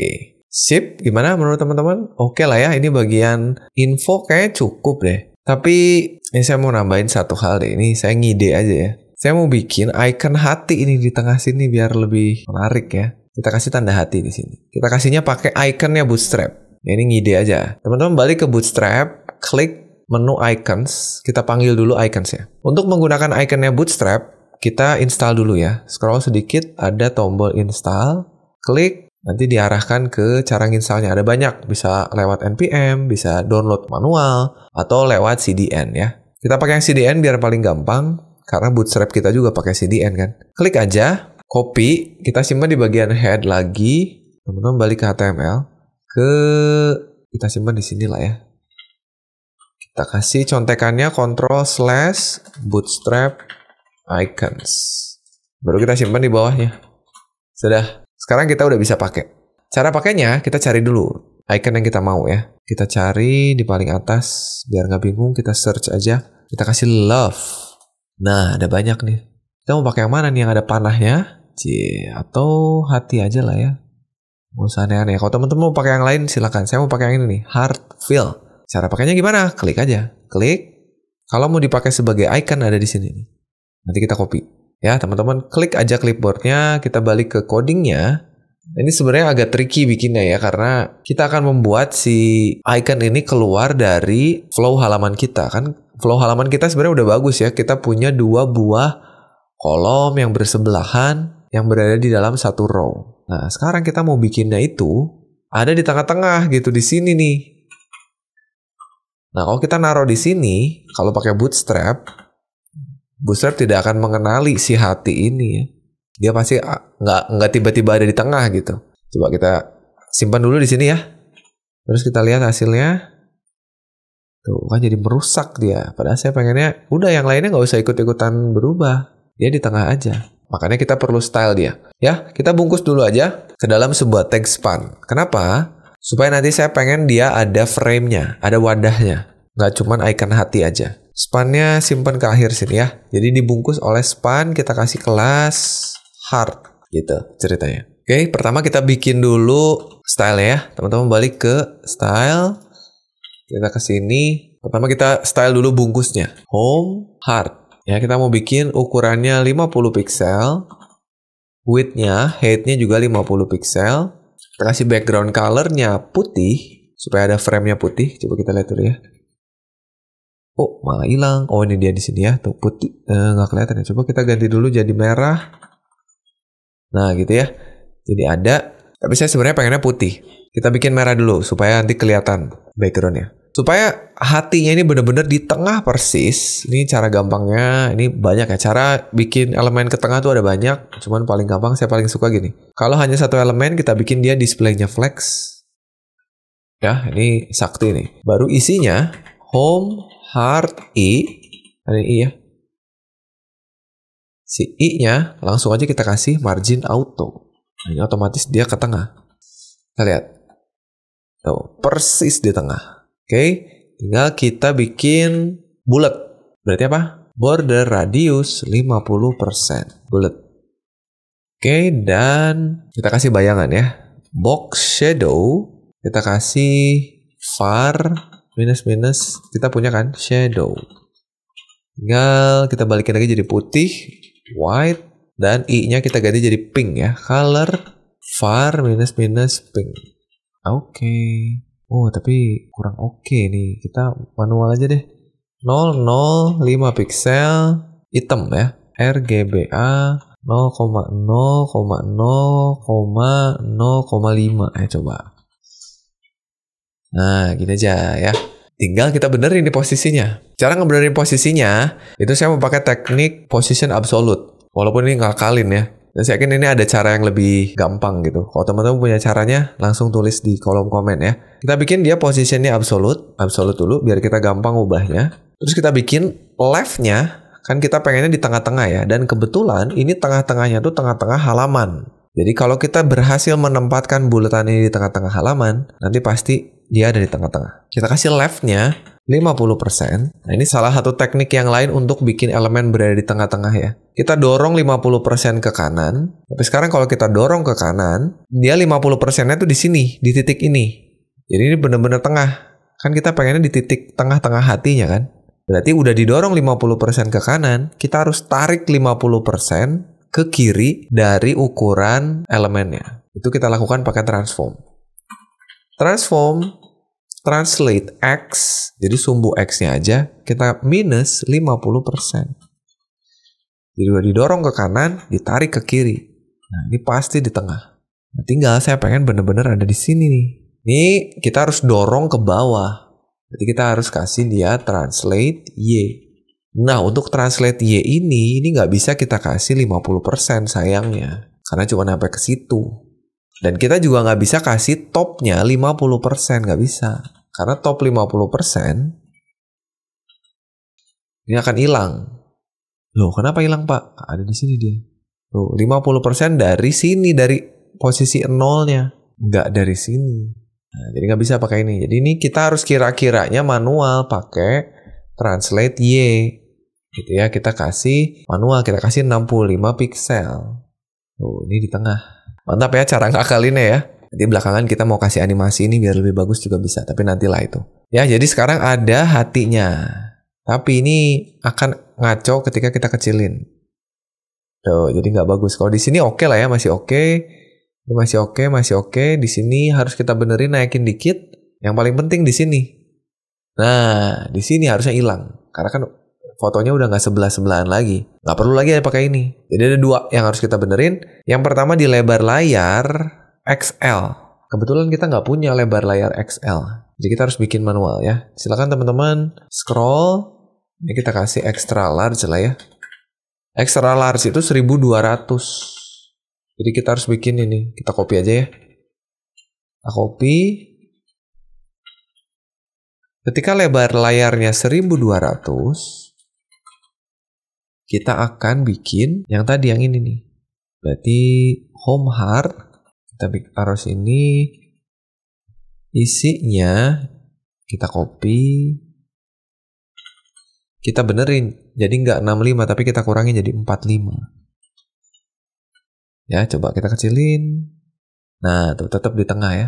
Sip, gimana menurut teman-teman? Oke okay lah ya, ini bagian info kayaknya cukup deh. Tapi ini saya mau nambahin satu hal deh, ini saya ngide aja ya. Saya mau bikin icon hati ini di tengah sini biar lebih menarik ya. Kita kasih tanda hati di sini. Kita kasihnya pakai iconnya Bootstrap. Ya, ini ngide aja. Teman-teman balik ke Bootstrap, klik menu icons. Kita panggil dulu icons ya. Untuk menggunakan iconnya Bootstrap, kita install dulu ya. Scroll sedikit, ada tombol install. Klik nanti diarahkan ke cara installnya. Ada banyak, bisa lewat NPM, bisa download manual, atau lewat CDN ya. Kita pakai yang CDN biar paling gampang, karena bootstrap kita juga pakai CDN kan. Klik aja, copy, kita simpan di bagian head lagi. Teman-teman balik ke HTML, ke kita simpan di sini lah ya. Kita kasih contekannya control slash bootstrap icons. Baru kita simpan di bawahnya. Sudah. Sekarang kita udah bisa pakai. Cara pakainya kita cari dulu icon yang kita mau ya. Kita cari di paling atas biar nggak bingung kita search aja. Kita kasih love. Nah ada banyak nih. Kita mau pakai yang mana nih yang ada panahnya? C atau hati aja lah ya. usah aneh-aneh. Kalau teman-teman mau pakai yang lain silahkan. Saya mau pakai yang ini nih. Heart feel. Cara pakainya gimana? Klik aja. Klik. Kalau mau dipakai sebagai icon ada di sini nih. Nanti kita copy. Ya, teman-teman klik aja clipboardnya, kita balik ke codingnya. Ini sebenarnya agak tricky bikinnya ya, karena kita akan membuat si icon ini keluar dari flow halaman kita. Kan flow halaman kita sebenarnya udah bagus ya, kita punya dua buah kolom yang bersebelahan yang berada di dalam satu row. Nah, sekarang kita mau bikinnya itu ada di tengah-tengah gitu di sini nih. Nah, kalau kita naruh di sini, kalau pakai bootstrap, booster tidak akan mengenali si hati ini ya. Dia pasti nggak nggak tiba-tiba ada di tengah gitu. Coba kita simpan dulu di sini ya. Terus kita lihat hasilnya. Tuh kan jadi merusak dia. Padahal saya pengennya udah yang lainnya nggak usah ikut-ikutan berubah. Dia di tengah aja. Makanya kita perlu style dia. Ya, kita bungkus dulu aja ke dalam sebuah tag span. Kenapa? Supaya nanti saya pengen dia ada frame-nya, ada wadahnya. Nggak cuma icon hati aja. Spannya simpan ke akhir sini ya. Jadi dibungkus oleh span kita kasih kelas hard gitu ceritanya. Oke, pertama kita bikin dulu style ya. Teman-teman balik ke style. Kita ke sini. Pertama kita style dulu bungkusnya. Home hard. Ya, kita mau bikin ukurannya 50 pixel. Width-nya, height-nya juga 50 pixel. Kita kasih background color-nya putih supaya ada frame-nya putih. Coba kita lihat dulu ya oh malah hilang oh ini dia di sini ya tuh putih eh, nggak eh, kelihatan ya coba kita ganti dulu jadi merah nah gitu ya jadi ada tapi saya sebenarnya pengennya putih kita bikin merah dulu supaya nanti kelihatan backgroundnya supaya hatinya ini benar-benar di tengah persis ini cara gampangnya ini banyak ya cara bikin elemen ke tengah tuh ada banyak cuman paling gampang saya paling suka gini kalau hanya satu elemen kita bikin dia displaynya flex ya ini sakti nih baru isinya home heart i ada i ya si i nya langsung aja kita kasih margin auto nah, ini otomatis dia ke tengah kita lihat tuh persis di tengah oke okay? tinggal kita bikin bulat berarti apa border radius 50% bulat oke okay, dan kita kasih bayangan ya box shadow kita kasih far minus minus kita punya kan shadow tinggal kita balikin lagi jadi putih white dan i nya kita ganti jadi pink ya color var minus minus pink oke okay. oh tapi kurang oke okay nih kita manual aja deh 0 0 5 pixel hitam ya RGBA 0,0,0,0,5. ya coba Nah, gini aja ya. Tinggal kita benerin di posisinya. Cara ngebenerin posisinya, itu saya mau pakai teknik position absolute. Walaupun ini ngakalin ya. Dan saya yakin ini ada cara yang lebih gampang gitu. Kalau teman-teman punya caranya, langsung tulis di kolom komen ya. Kita bikin dia posisinya absolute. Absolute dulu, biar kita gampang ubahnya. Terus kita bikin left-nya, kan kita pengennya di tengah-tengah ya. Dan kebetulan ini tengah-tengahnya tuh tengah-tengah halaman. Jadi kalau kita berhasil menempatkan bulatan ini di tengah-tengah halaman, nanti pasti dia ada di tengah-tengah. Kita kasih leftnya 50%. Nah ini salah satu teknik yang lain untuk bikin elemen berada di tengah-tengah ya. Kita dorong 50% ke kanan. Tapi sekarang kalau kita dorong ke kanan, dia 50%-nya tuh di sini, di titik ini. Jadi ini benar-benar tengah. Kan kita pengennya di titik tengah-tengah hatinya kan. Berarti udah didorong 50% ke kanan, kita harus tarik 50% ke kiri dari ukuran elemennya. Itu kita lakukan pakai transform. Transform translate x, jadi sumbu x-nya aja, kita minus 50%. Jadi udah didorong ke kanan, ditarik ke kiri. Nah, ini pasti di tengah. Nah, tinggal saya pengen bener-bener ada di sini nih. Ini kita harus dorong ke bawah. Jadi kita harus kasih dia translate Y. Nah untuk translate Y ini, ini nggak bisa kita kasih 50% sayangnya. Karena cuma sampai ke situ. Dan kita juga nggak bisa kasih topnya 50%, nggak bisa. Karena top 50% ini akan hilang. Loh, kenapa hilang, Pak? Ada di sini dia. Loh, 50% dari sini, dari posisi nolnya. Nggak dari sini. Nah, jadi nggak bisa pakai ini. Jadi ini kita harus kira-kiranya manual pakai translate Y gitu ya kita kasih manual kita kasih 65 pixel tuh ini di tengah mantap ya cara ngakalinnya ya nanti belakangan kita mau kasih animasi ini biar lebih bagus juga bisa tapi nantilah itu ya jadi sekarang ada hatinya tapi ini akan ngaco ketika kita kecilin tuh jadi nggak bagus kalau di sini oke okay lah ya masih oke okay. ini masih oke okay, masih oke okay. di sini harus kita benerin naikin dikit yang paling penting di sini nah di sini harusnya hilang karena kan fotonya udah nggak sebelah sebelahan lagi. Nggak perlu lagi pakai ini. Jadi ada dua yang harus kita benerin. Yang pertama di lebar layar XL. Kebetulan kita nggak punya lebar layar XL. Jadi kita harus bikin manual ya. Silakan teman-teman scroll. Ini kita kasih extra large lah ya. Extra large itu 1200. Jadi kita harus bikin ini. Kita copy aja ya. Kita copy. Ketika lebar layarnya 1200, kita akan bikin yang tadi yang ini nih. Berarti home hard. kita bikin arus ini isinya kita copy kita benerin jadi nggak 65 tapi kita kurangin jadi 45 ya coba kita kecilin nah tuh tetap di tengah ya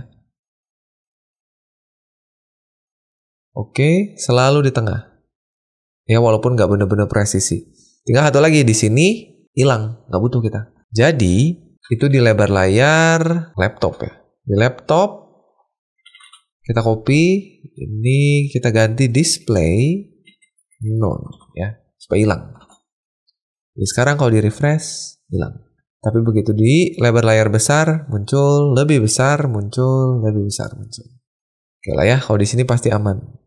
oke selalu di tengah ya walaupun nggak bener-bener presisi Tinggal satu lagi di sini hilang, nggak butuh kita. Jadi itu di lebar layar laptop ya. Di laptop kita copy, ini kita ganti display none ya supaya hilang. Jadi sekarang kalau di refresh hilang. Tapi begitu di lebar layar besar muncul, lebih besar muncul, lebih besar muncul. Oke lah ya, kalau di sini pasti aman.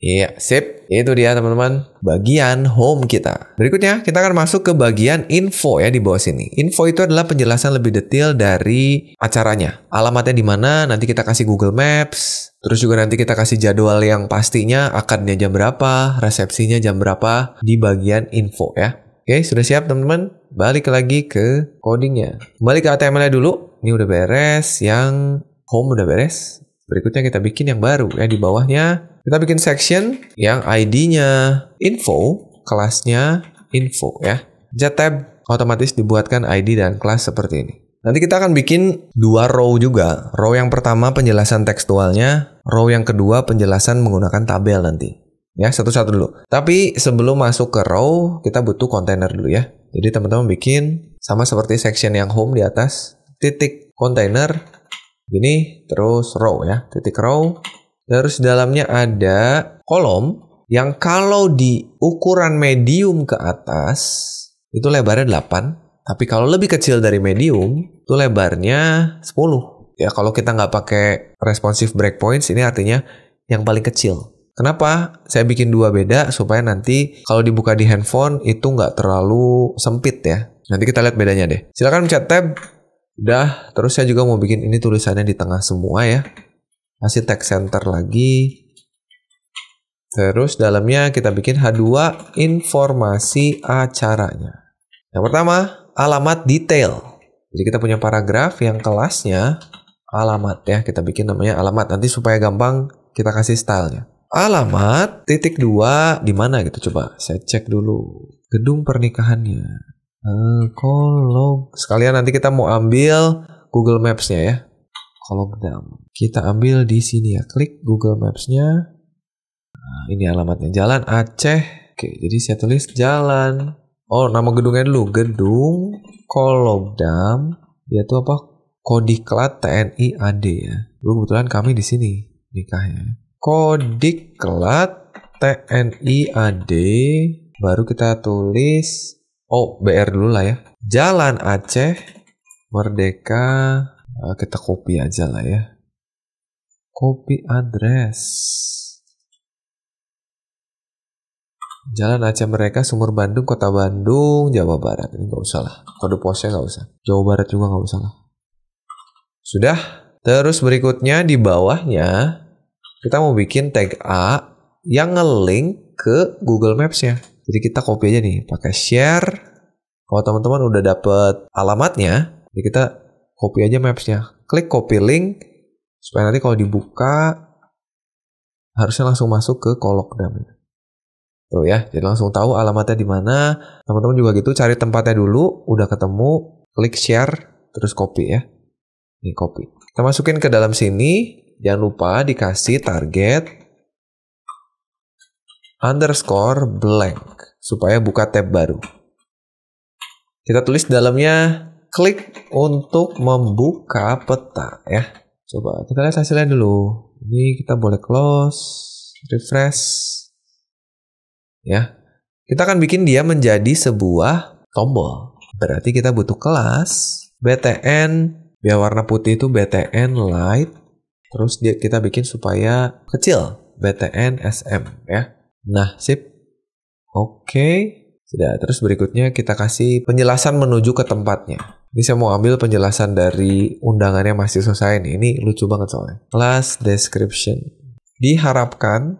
Iya, sip. Itu dia teman-teman bagian home kita. Berikutnya kita akan masuk ke bagian info ya di bawah sini. Info itu adalah penjelasan lebih detail dari acaranya. Alamatnya di mana, nanti kita kasih Google Maps, terus juga nanti kita kasih jadwal yang pastinya akadnya jam berapa, resepsinya jam berapa di bagian info ya. Oke, sudah siap teman-teman? Balik lagi ke codingnya. Balik ke HTML-nya dulu. Ini udah beres, yang home udah beres. Berikutnya kita bikin yang baru ya di bawahnya. Kita bikin section yang ID-nya info, kelasnya info ya. Pencet tab, otomatis dibuatkan ID dan kelas seperti ini. Nanti kita akan bikin dua row juga. Row yang pertama penjelasan tekstualnya, row yang kedua penjelasan menggunakan tabel nanti. Ya, satu-satu dulu. Tapi sebelum masuk ke row, kita butuh kontainer dulu ya. Jadi teman-teman bikin sama seperti section yang home di atas, titik kontainer Gini, terus row ya, titik row. Terus dalamnya ada kolom yang kalau di ukuran medium ke atas itu lebarnya 8, tapi kalau lebih kecil dari medium itu lebarnya 10. Ya kalau kita nggak pakai responsive breakpoints ini artinya yang paling kecil. Kenapa saya bikin dua beda supaya nanti kalau dibuka di handphone itu nggak terlalu sempit ya. Nanti kita lihat bedanya deh. Silahkan mencet tab Udah, terus saya juga mau bikin ini tulisannya di tengah semua ya. Kasih text center lagi. Terus dalamnya kita bikin H2 informasi acaranya. Yang pertama, alamat detail. Jadi kita punya paragraf yang kelasnya alamat ya. Kita bikin namanya alamat. Nanti supaya gampang kita kasih stylenya. Alamat titik dua di mana gitu coba saya cek dulu gedung pernikahannya Eh, kolog. Sekalian nanti kita mau ambil Google Maps-nya ya. dam. Kita ambil di sini ya. Klik Google Maps-nya. Nah, ini alamatnya. Jalan Aceh. Oke, jadi saya tulis jalan. Oh, nama gedungnya dulu. Gedung Dam. Dia tuh apa? Kodiklat TNI AD ya. Dulu kebetulan kami di sini nikahnya. Kodiklat TNI AD. Baru kita tulis Oh, BR dulu lah ya. Jalan Aceh Merdeka. Nah, kita copy aja lah ya. Copy address. Jalan Aceh Mereka, Sumur Bandung, Kota Bandung, Jawa Barat. Ini nggak usah lah. Kode posnya nggak usah. Jawa Barat juga nggak usah lah. Sudah. Terus berikutnya di bawahnya kita mau bikin tag A yang ngelink ke Google Maps-nya. Jadi kita copy aja nih pakai share. Kalau teman-teman udah dapet alamatnya, jadi kita copy aja mapsnya. Klik copy link supaya nanti kalau dibuka harusnya langsung masuk ke kolokdam. Tuh ya, jadi langsung tahu alamatnya di mana. Teman-teman juga gitu cari tempatnya dulu, udah ketemu, klik share, terus copy ya. Ini copy. Kita masukin ke dalam sini, jangan lupa dikasih target underscore blank supaya buka tab baru. Kita tulis dalamnya klik untuk membuka peta ya. Coba kita lihat hasilnya dulu. Ini kita boleh close, refresh. Ya. Kita akan bikin dia menjadi sebuah tombol. Berarti kita butuh kelas BTN biar warna putih itu BTN light terus dia kita bikin supaya kecil BTN SM ya Nah, sip. Oke. Sudah, terus berikutnya kita kasih penjelasan menuju ke tempatnya. Ini saya mau ambil penjelasan dari undangannya masih selesai nih. Ini lucu banget soalnya. Class description. Diharapkan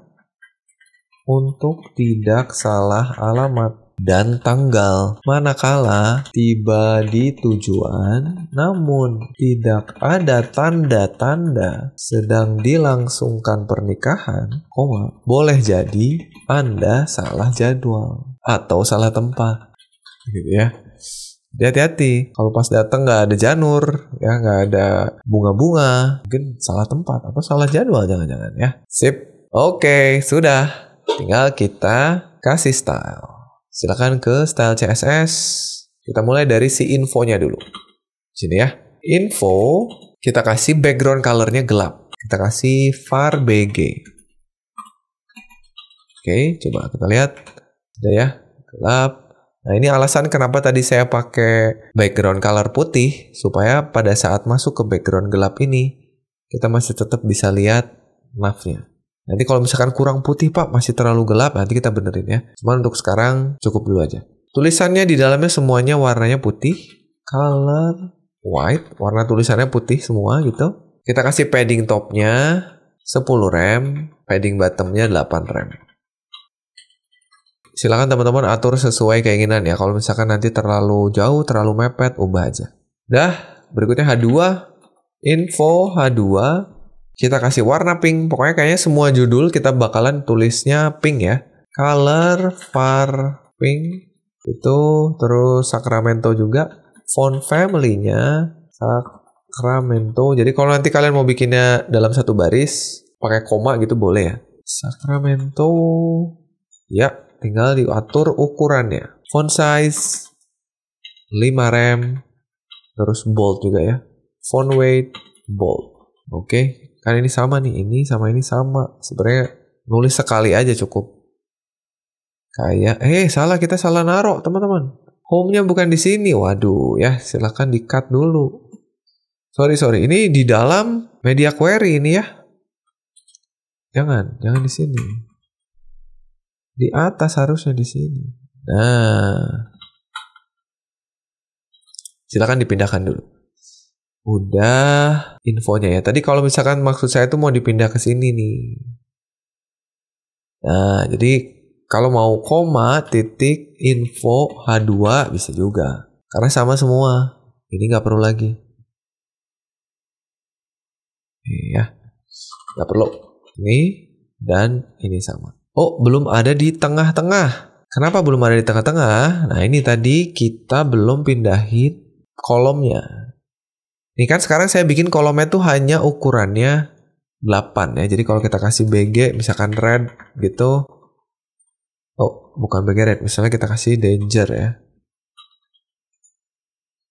untuk tidak salah alamat dan tanggal. Manakala tiba di tujuan, namun tidak ada tanda-tanda sedang dilangsungkan pernikahan, koma, boleh jadi Anda salah jadwal atau salah tempat. Gitu ya. hati-hati, kalau pas datang nggak ada janur, ya nggak ada bunga-bunga, mungkin salah tempat atau salah jadwal jangan-jangan ya. Sip, oke, sudah. Tinggal kita kasih style. Silahkan ke style CSS. Kita mulai dari si infonya dulu. Sini ya. Info, kita kasih background colornya gelap. Kita kasih var bg. Oke, coba kita lihat. Sudah ya, gelap. Nah, ini alasan kenapa tadi saya pakai background color putih supaya pada saat masuk ke background gelap ini kita masih tetap bisa lihat navnya. Nanti kalau misalkan kurang putih Pak masih terlalu gelap nanti kita benerin ya. Cuman untuk sekarang cukup dulu aja. Tulisannya di dalamnya semuanya warnanya putih. Color white, warna tulisannya putih semua gitu. Kita kasih padding topnya 10 rem, padding bottomnya 8 rem. Silahkan teman-teman atur sesuai keinginan ya. Kalau misalkan nanti terlalu jauh, terlalu mepet, ubah aja. Dah, berikutnya H2. Info H2 kita kasih warna pink. Pokoknya kayaknya semua judul kita bakalan tulisnya pink ya. Color far pink itu terus Sacramento juga font family-nya Sacramento. Jadi kalau nanti kalian mau bikinnya dalam satu baris pakai koma gitu boleh ya. Sacramento ya tinggal diatur ukurannya. Font size 5 rem terus bold juga ya. Font weight bold. Oke, okay kan ini sama nih ini sama ini sama sebenarnya nulis sekali aja cukup kayak eh salah kita salah naruh teman-teman home-nya bukan di sini waduh ya silahkan di cut dulu sorry sorry ini di dalam media query ini ya jangan jangan di sini di atas harusnya di sini nah silahkan dipindahkan dulu udah infonya ya. Tadi kalau misalkan maksud saya itu mau dipindah ke sini nih. Nah, jadi kalau mau koma, titik, info, H2 bisa juga. Karena sama semua. Ini nggak perlu lagi. Iya. Nggak perlu. Ini dan ini sama. Oh, belum ada di tengah-tengah. Kenapa belum ada di tengah-tengah? Nah, ini tadi kita belum pindahin kolomnya. Ini kan sekarang saya bikin kolomnya tuh hanya ukurannya 8 ya. Jadi kalau kita kasih BG misalkan red gitu. Oh, bukan BG red. Misalnya kita kasih danger ya.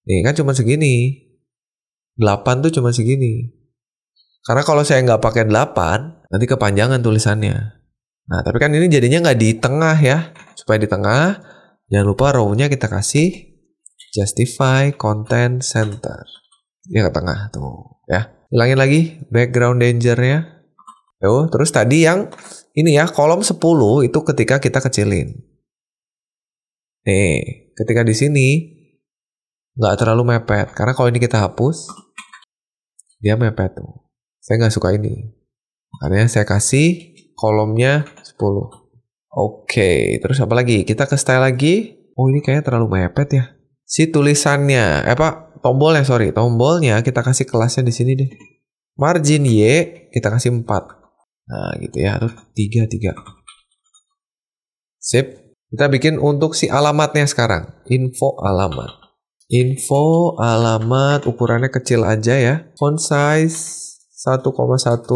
Ini kan cuma segini. 8 tuh cuma segini. Karena kalau saya nggak pakai 8, nanti kepanjangan tulisannya. Nah, tapi kan ini jadinya nggak di tengah ya. Supaya di tengah, jangan lupa row-nya kita kasih justify content center dia ke tengah tuh ya hilangin lagi background dangernya yo terus tadi yang ini ya kolom 10 itu ketika kita kecilin nih ketika di sini nggak terlalu mepet karena kalau ini kita hapus dia mepet tuh saya nggak suka ini makanya saya kasih kolomnya 10 oke okay. terus apa lagi kita ke style lagi oh ini kayaknya terlalu mepet ya si tulisannya eh apa tombolnya sorry tombolnya kita kasih kelasnya di sini deh margin y kita kasih 4 nah gitu ya harus tiga tiga sip kita bikin untuk si alamatnya sekarang info alamat info alamat ukurannya kecil aja ya font size 1,1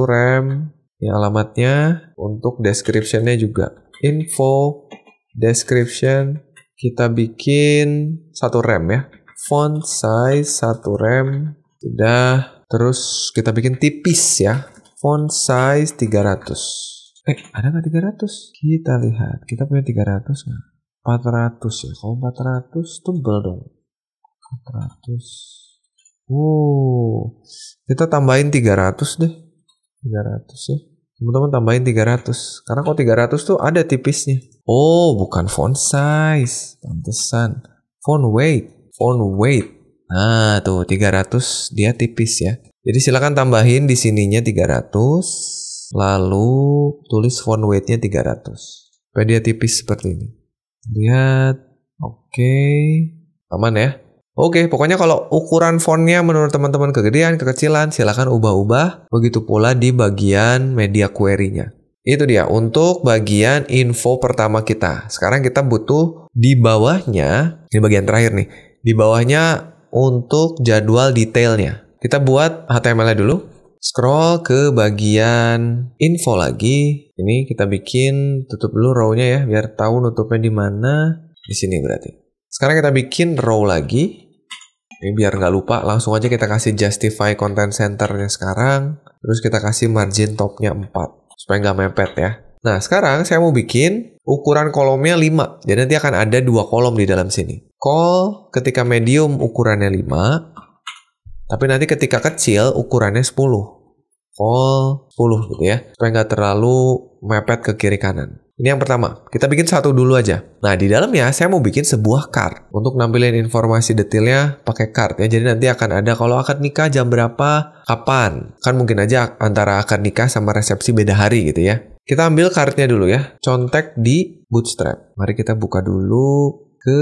rem ini alamatnya untuk descriptionnya juga info description kita bikin satu rem ya font size 1 rem sudah terus kita bikin tipis ya font size 300 eh ada nggak 300 kita lihat kita punya 300 nggak 400 ya kalau 400 tebel dong 400 wow kita tambahin 300 deh 300 ya teman-teman tambahin 300 karena kalau 300 tuh ada tipisnya oh bukan font size pantesan font weight on weight. Nah, tuh 300 dia tipis ya. Jadi silakan tambahin di sininya 300, lalu tulis font weightnya 300. Supaya dia tipis seperti ini. Lihat. Oke. Okay. Aman ya? Oke, okay, pokoknya kalau ukuran fontnya menurut teman-teman kegedean, kekecilan, silahkan ubah-ubah. Begitu pula di bagian media query-nya. Itu dia, untuk bagian info pertama kita. Sekarang kita butuh di bawahnya, di bagian terakhir nih, di bawahnya untuk jadwal detailnya. Kita buat HTML-nya dulu. Scroll ke bagian info lagi. Ini kita bikin tutup dulu row-nya ya, biar tahu nutupnya di mana. Di sini berarti. Sekarang kita bikin row lagi. Ini biar nggak lupa, langsung aja kita kasih justify content center-nya sekarang. Terus kita kasih margin top-nya 4. Supaya nggak mepet ya. Nah, sekarang saya mau bikin ukuran kolomnya 5. Jadi nanti akan ada dua kolom di dalam sini. Kol ketika medium ukurannya 5, tapi nanti ketika kecil ukurannya 10. Kol 10 gitu ya, supaya nggak terlalu mepet ke kiri kanan. Ini yang pertama, kita bikin satu dulu aja. Nah, di dalamnya saya mau bikin sebuah card. Untuk nampilin informasi detailnya pakai card ya. Jadi nanti akan ada kalau akad nikah jam berapa, kapan. Kan mungkin aja antara akad nikah sama resepsi beda hari gitu ya. Kita ambil karetnya dulu ya. Contek di Bootstrap. Mari kita buka dulu ke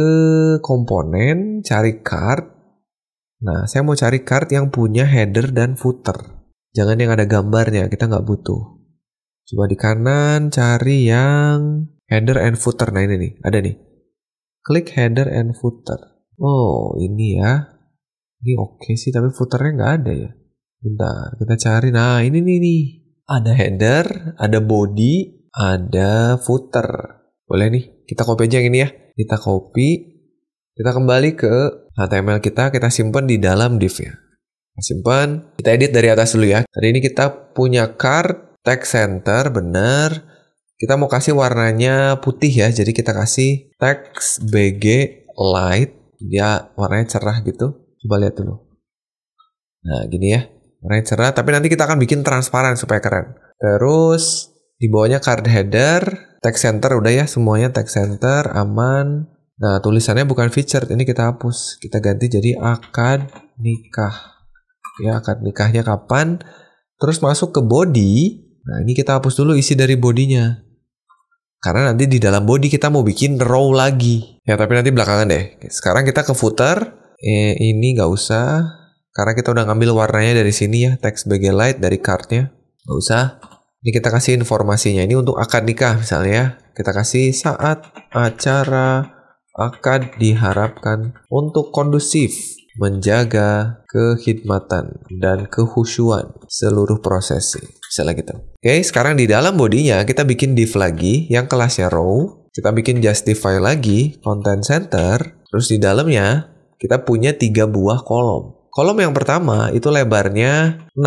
komponen, cari card. Nah, saya mau cari card yang punya header dan footer. Jangan yang ada gambarnya, kita nggak butuh. Coba di kanan cari yang header and footer. Nah, ini nih, ada nih. Klik header and footer. Oh, ini ya. Ini oke okay sih, tapi footernya nggak ada ya. Bentar, kita cari. Nah, ini nih nih ada header, ada body, ada footer. Boleh nih, kita copy aja yang ini ya. Kita copy, kita kembali ke HTML kita, kita simpan di dalam div ya. Simpan, kita edit dari atas dulu ya. Tadi ini kita punya card, text center, benar. Kita mau kasih warnanya putih ya, jadi kita kasih text BG light. Dia warnanya cerah gitu. Coba lihat dulu. Nah, gini ya warnanya cerah tapi nanti kita akan bikin transparan supaya keren terus di bawahnya card header text center udah ya semuanya text center aman nah tulisannya bukan featured ini kita hapus kita ganti jadi akad nikah ya akad nikahnya kapan terus masuk ke body nah ini kita hapus dulu isi dari bodinya karena nanti di dalam body kita mau bikin row lagi ya tapi nanti belakangan deh sekarang kita ke footer eh, ini nggak usah karena kita udah ngambil warnanya dari sini ya, teks BG light dari cardnya. Gak usah. Ini kita kasih informasinya. Ini untuk akad nikah misalnya ya. Kita kasih saat acara akad diharapkan untuk kondusif menjaga kehidmatan dan kehusuan seluruh prosesi. Misalnya gitu. Oke, sekarang di dalam bodinya kita bikin div lagi yang kelasnya row. Kita bikin justify lagi, content center. Terus di dalamnya kita punya tiga buah kolom. Kolom yang pertama itu lebarnya 6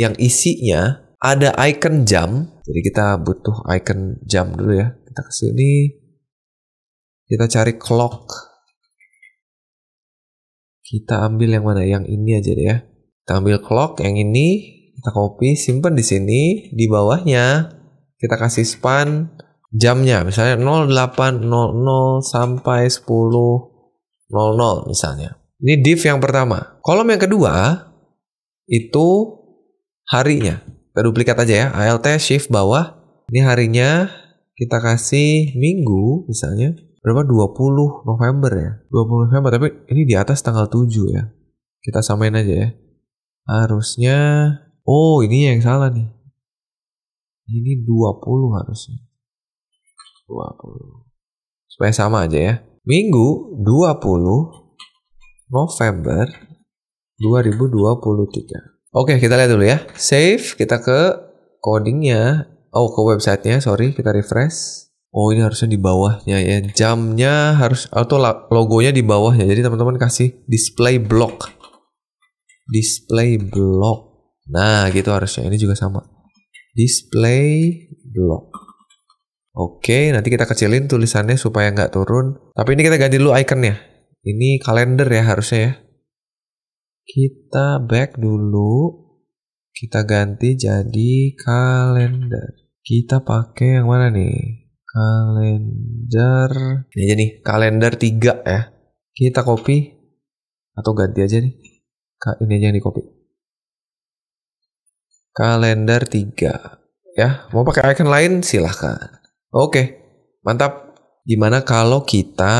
yang isinya ada icon jam. Jadi kita butuh icon jam dulu ya. Kita ke sini kita cari clock. Kita ambil yang mana? Yang ini aja deh ya. Kita ambil clock yang ini, kita copy, simpan di sini, di bawahnya kita kasih span jamnya misalnya 0800 sampai 10.00 misalnya. Ini div yang pertama. Kolom yang kedua itu harinya. Kita duplikat aja ya. ALT shift bawah. Ini harinya kita kasih minggu misalnya. Berapa? 20 November ya. 20 November. Tapi ini di atas tanggal 7 ya. Kita samain aja ya. Harusnya. Oh ini yang salah nih. Ini 20 harusnya. 20. Supaya sama aja ya. Minggu 20 November 2023. Oke, kita lihat dulu ya. Save, kita ke codingnya. Oh, ke websitenya, sorry, kita refresh. Oh, ini harusnya di bawahnya ya. Jamnya harus, atau logonya di bawahnya. Jadi teman-teman kasih display block. Display block. Nah, gitu harusnya. Ini juga sama. Display block. Oke, nanti kita kecilin tulisannya supaya nggak turun. Tapi ini kita ganti dulu iconnya. Ini kalender ya harusnya ya. Kita back dulu. Kita ganti jadi kalender. Kita pakai yang mana nih? Kalender. Ini aja nih, kalender 3 ya. Kita copy atau ganti aja nih. Ini aja yang di copy. Kalender 3 ya. Mau pakai icon lain silahkan. Oke, mantap. Dimana kalau kita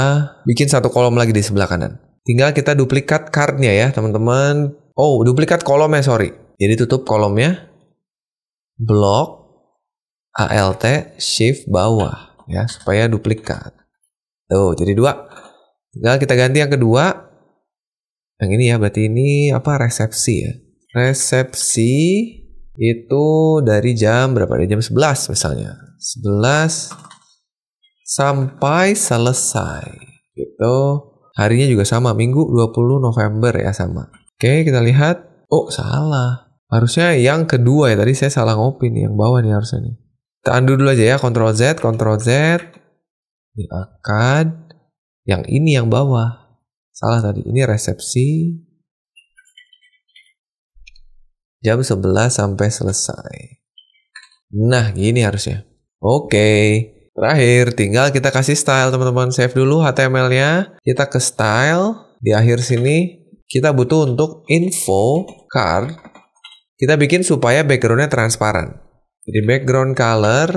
bikin satu kolom lagi di sebelah kanan. Tinggal kita duplikat cardnya ya teman-teman. Oh, duplikat kolomnya sorry. Jadi tutup kolomnya. Block. ALT shift bawah ya supaya duplikat. Tuh, jadi dua. Tinggal kita ganti yang kedua. Yang ini ya, berarti ini apa resepsi ya. Resepsi itu dari jam berapa? Dari jam 11 misalnya. 11 sampai selesai gitu harinya juga sama minggu 20 November ya sama oke kita lihat oh salah harusnya yang kedua ya tadi saya salah ngopi nih yang bawah nih harusnya nih kita undo dulu aja ya Ctrl Z Ctrl Z akan yang ini yang bawah salah tadi ini resepsi jam 11 sampai selesai nah gini harusnya oke okay. Terakhir, tinggal kita kasih style teman-teman. Save dulu HTML-nya. Kita ke style. Di akhir sini, kita butuh untuk info card. Kita bikin supaya background-nya transparan. Jadi background color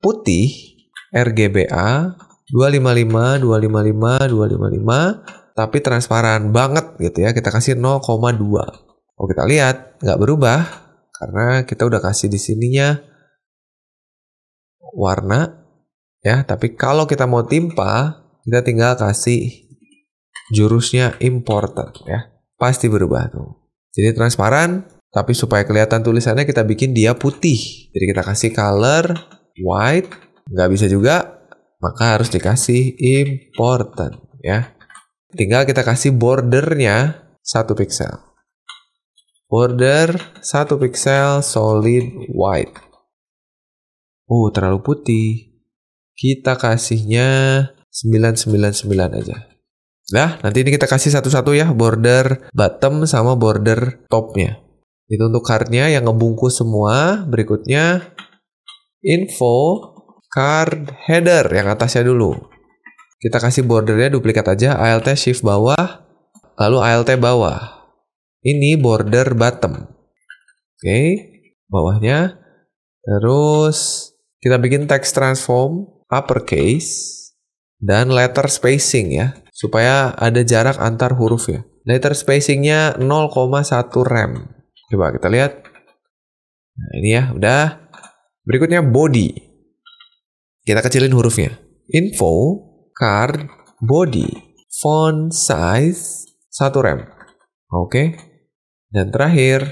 putih RGBA 255, 255, 255, tapi transparan banget gitu ya. Kita kasih 0,2. Oh kita lihat, nggak berubah karena kita udah kasih di sininya warna Ya, tapi kalau kita mau timpa, kita tinggal kasih jurusnya important ya. Pasti berubah tuh. Jadi transparan, tapi supaya kelihatan tulisannya kita bikin dia putih. Jadi kita kasih color white, nggak bisa juga, maka harus dikasih important ya. Tinggal kita kasih bordernya satu pixel. Border satu pixel solid white. Oh, terlalu putih kita kasihnya 999 aja. Nah, nanti ini kita kasih satu-satu ya, border bottom sama border topnya. Itu untuk cardnya yang ngebungkus semua. Berikutnya, info card header yang atasnya dulu. Kita kasih bordernya duplikat aja, alt shift bawah, lalu alt bawah. Ini border bottom. Oke, okay, bawahnya. Terus kita bikin text transform uppercase, dan letter spacing ya. Supaya ada jarak antar huruf ya. Letter spacingnya 0,1 rem. Coba kita lihat. Nah, ini ya, udah. Berikutnya body. Kita kecilin hurufnya. Info, card, body, font size, 1 rem. Oke. Okay. Dan terakhir,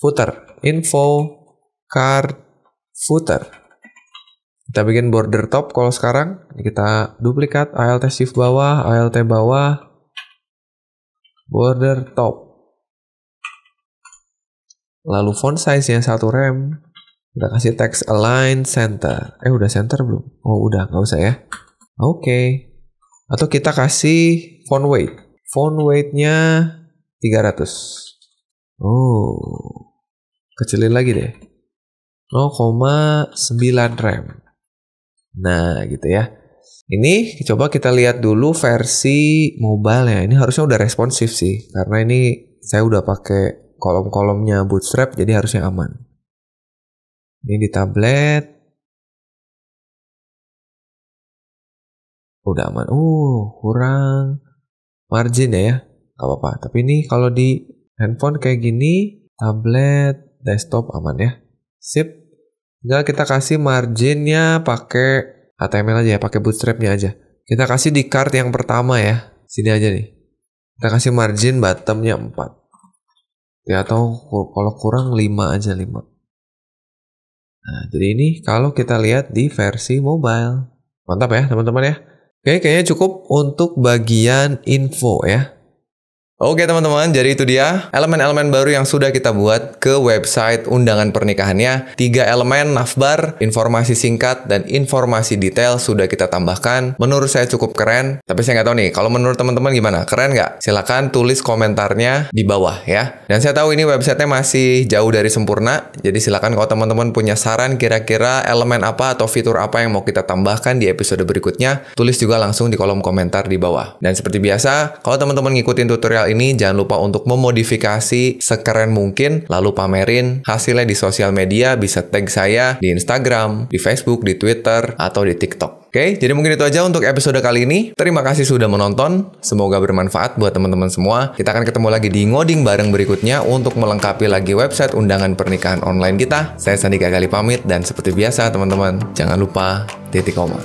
footer. Info, card, footer. Kita bikin border top kalau sekarang. Kita duplikat alt shift bawah, alt bawah, border top. Lalu font size-nya satu rem. Kita kasih text align center. Eh udah center belum? Oh udah, nggak usah ya. Oke. Okay. Atau kita kasih font weight. Font weight-nya 300. Oh. Kecilin lagi deh. 0,9 rem. Nah, gitu ya. Ini coba kita lihat dulu versi mobile ya. Ini harusnya udah responsif sih karena ini saya udah pakai kolom-kolomnya Bootstrap jadi harusnya aman. Ini di tablet. Udah aman. Uh, kurang margin ya ya. Gak apa-apa. Tapi ini kalau di handphone kayak gini, tablet, desktop aman ya. Sip tinggal kita kasih marginnya pakai HTML aja ya, pakai bootstrapnya aja. Kita kasih di card yang pertama ya. Sini aja nih. Kita kasih margin bottomnya 4. Ya, atau kalau kurang 5 aja 5. Nah, jadi ini kalau kita lihat di versi mobile. Mantap ya, teman-teman ya. Oke, kayaknya cukup untuk bagian info ya. Oke teman-teman, jadi itu dia elemen-elemen baru yang sudah kita buat ke website undangan pernikahannya. Tiga elemen navbar, informasi singkat, dan informasi detail sudah kita tambahkan. Menurut saya cukup keren, tapi saya nggak tahu nih, kalau menurut teman-teman gimana? Keren nggak? Silahkan tulis komentarnya di bawah ya. Dan saya tahu ini websitenya masih jauh dari sempurna, jadi silahkan kalau teman-teman punya saran kira-kira elemen apa atau fitur apa yang mau kita tambahkan di episode berikutnya, tulis juga langsung di kolom komentar di bawah. Dan seperti biasa, kalau teman-teman ngikutin tutorial ini jangan lupa untuk memodifikasi sekeren mungkin lalu pamerin hasilnya di sosial media bisa tag saya di Instagram, di Facebook, di Twitter, atau di TikTok. Oke, jadi mungkin itu aja untuk episode kali ini. Terima kasih sudah menonton. Semoga bermanfaat buat teman-teman semua. Kita akan ketemu lagi di ngoding bareng berikutnya untuk melengkapi lagi website undangan pernikahan online kita. Saya Sandika Gali pamit dan seperti biasa teman-teman, jangan lupa titik koma.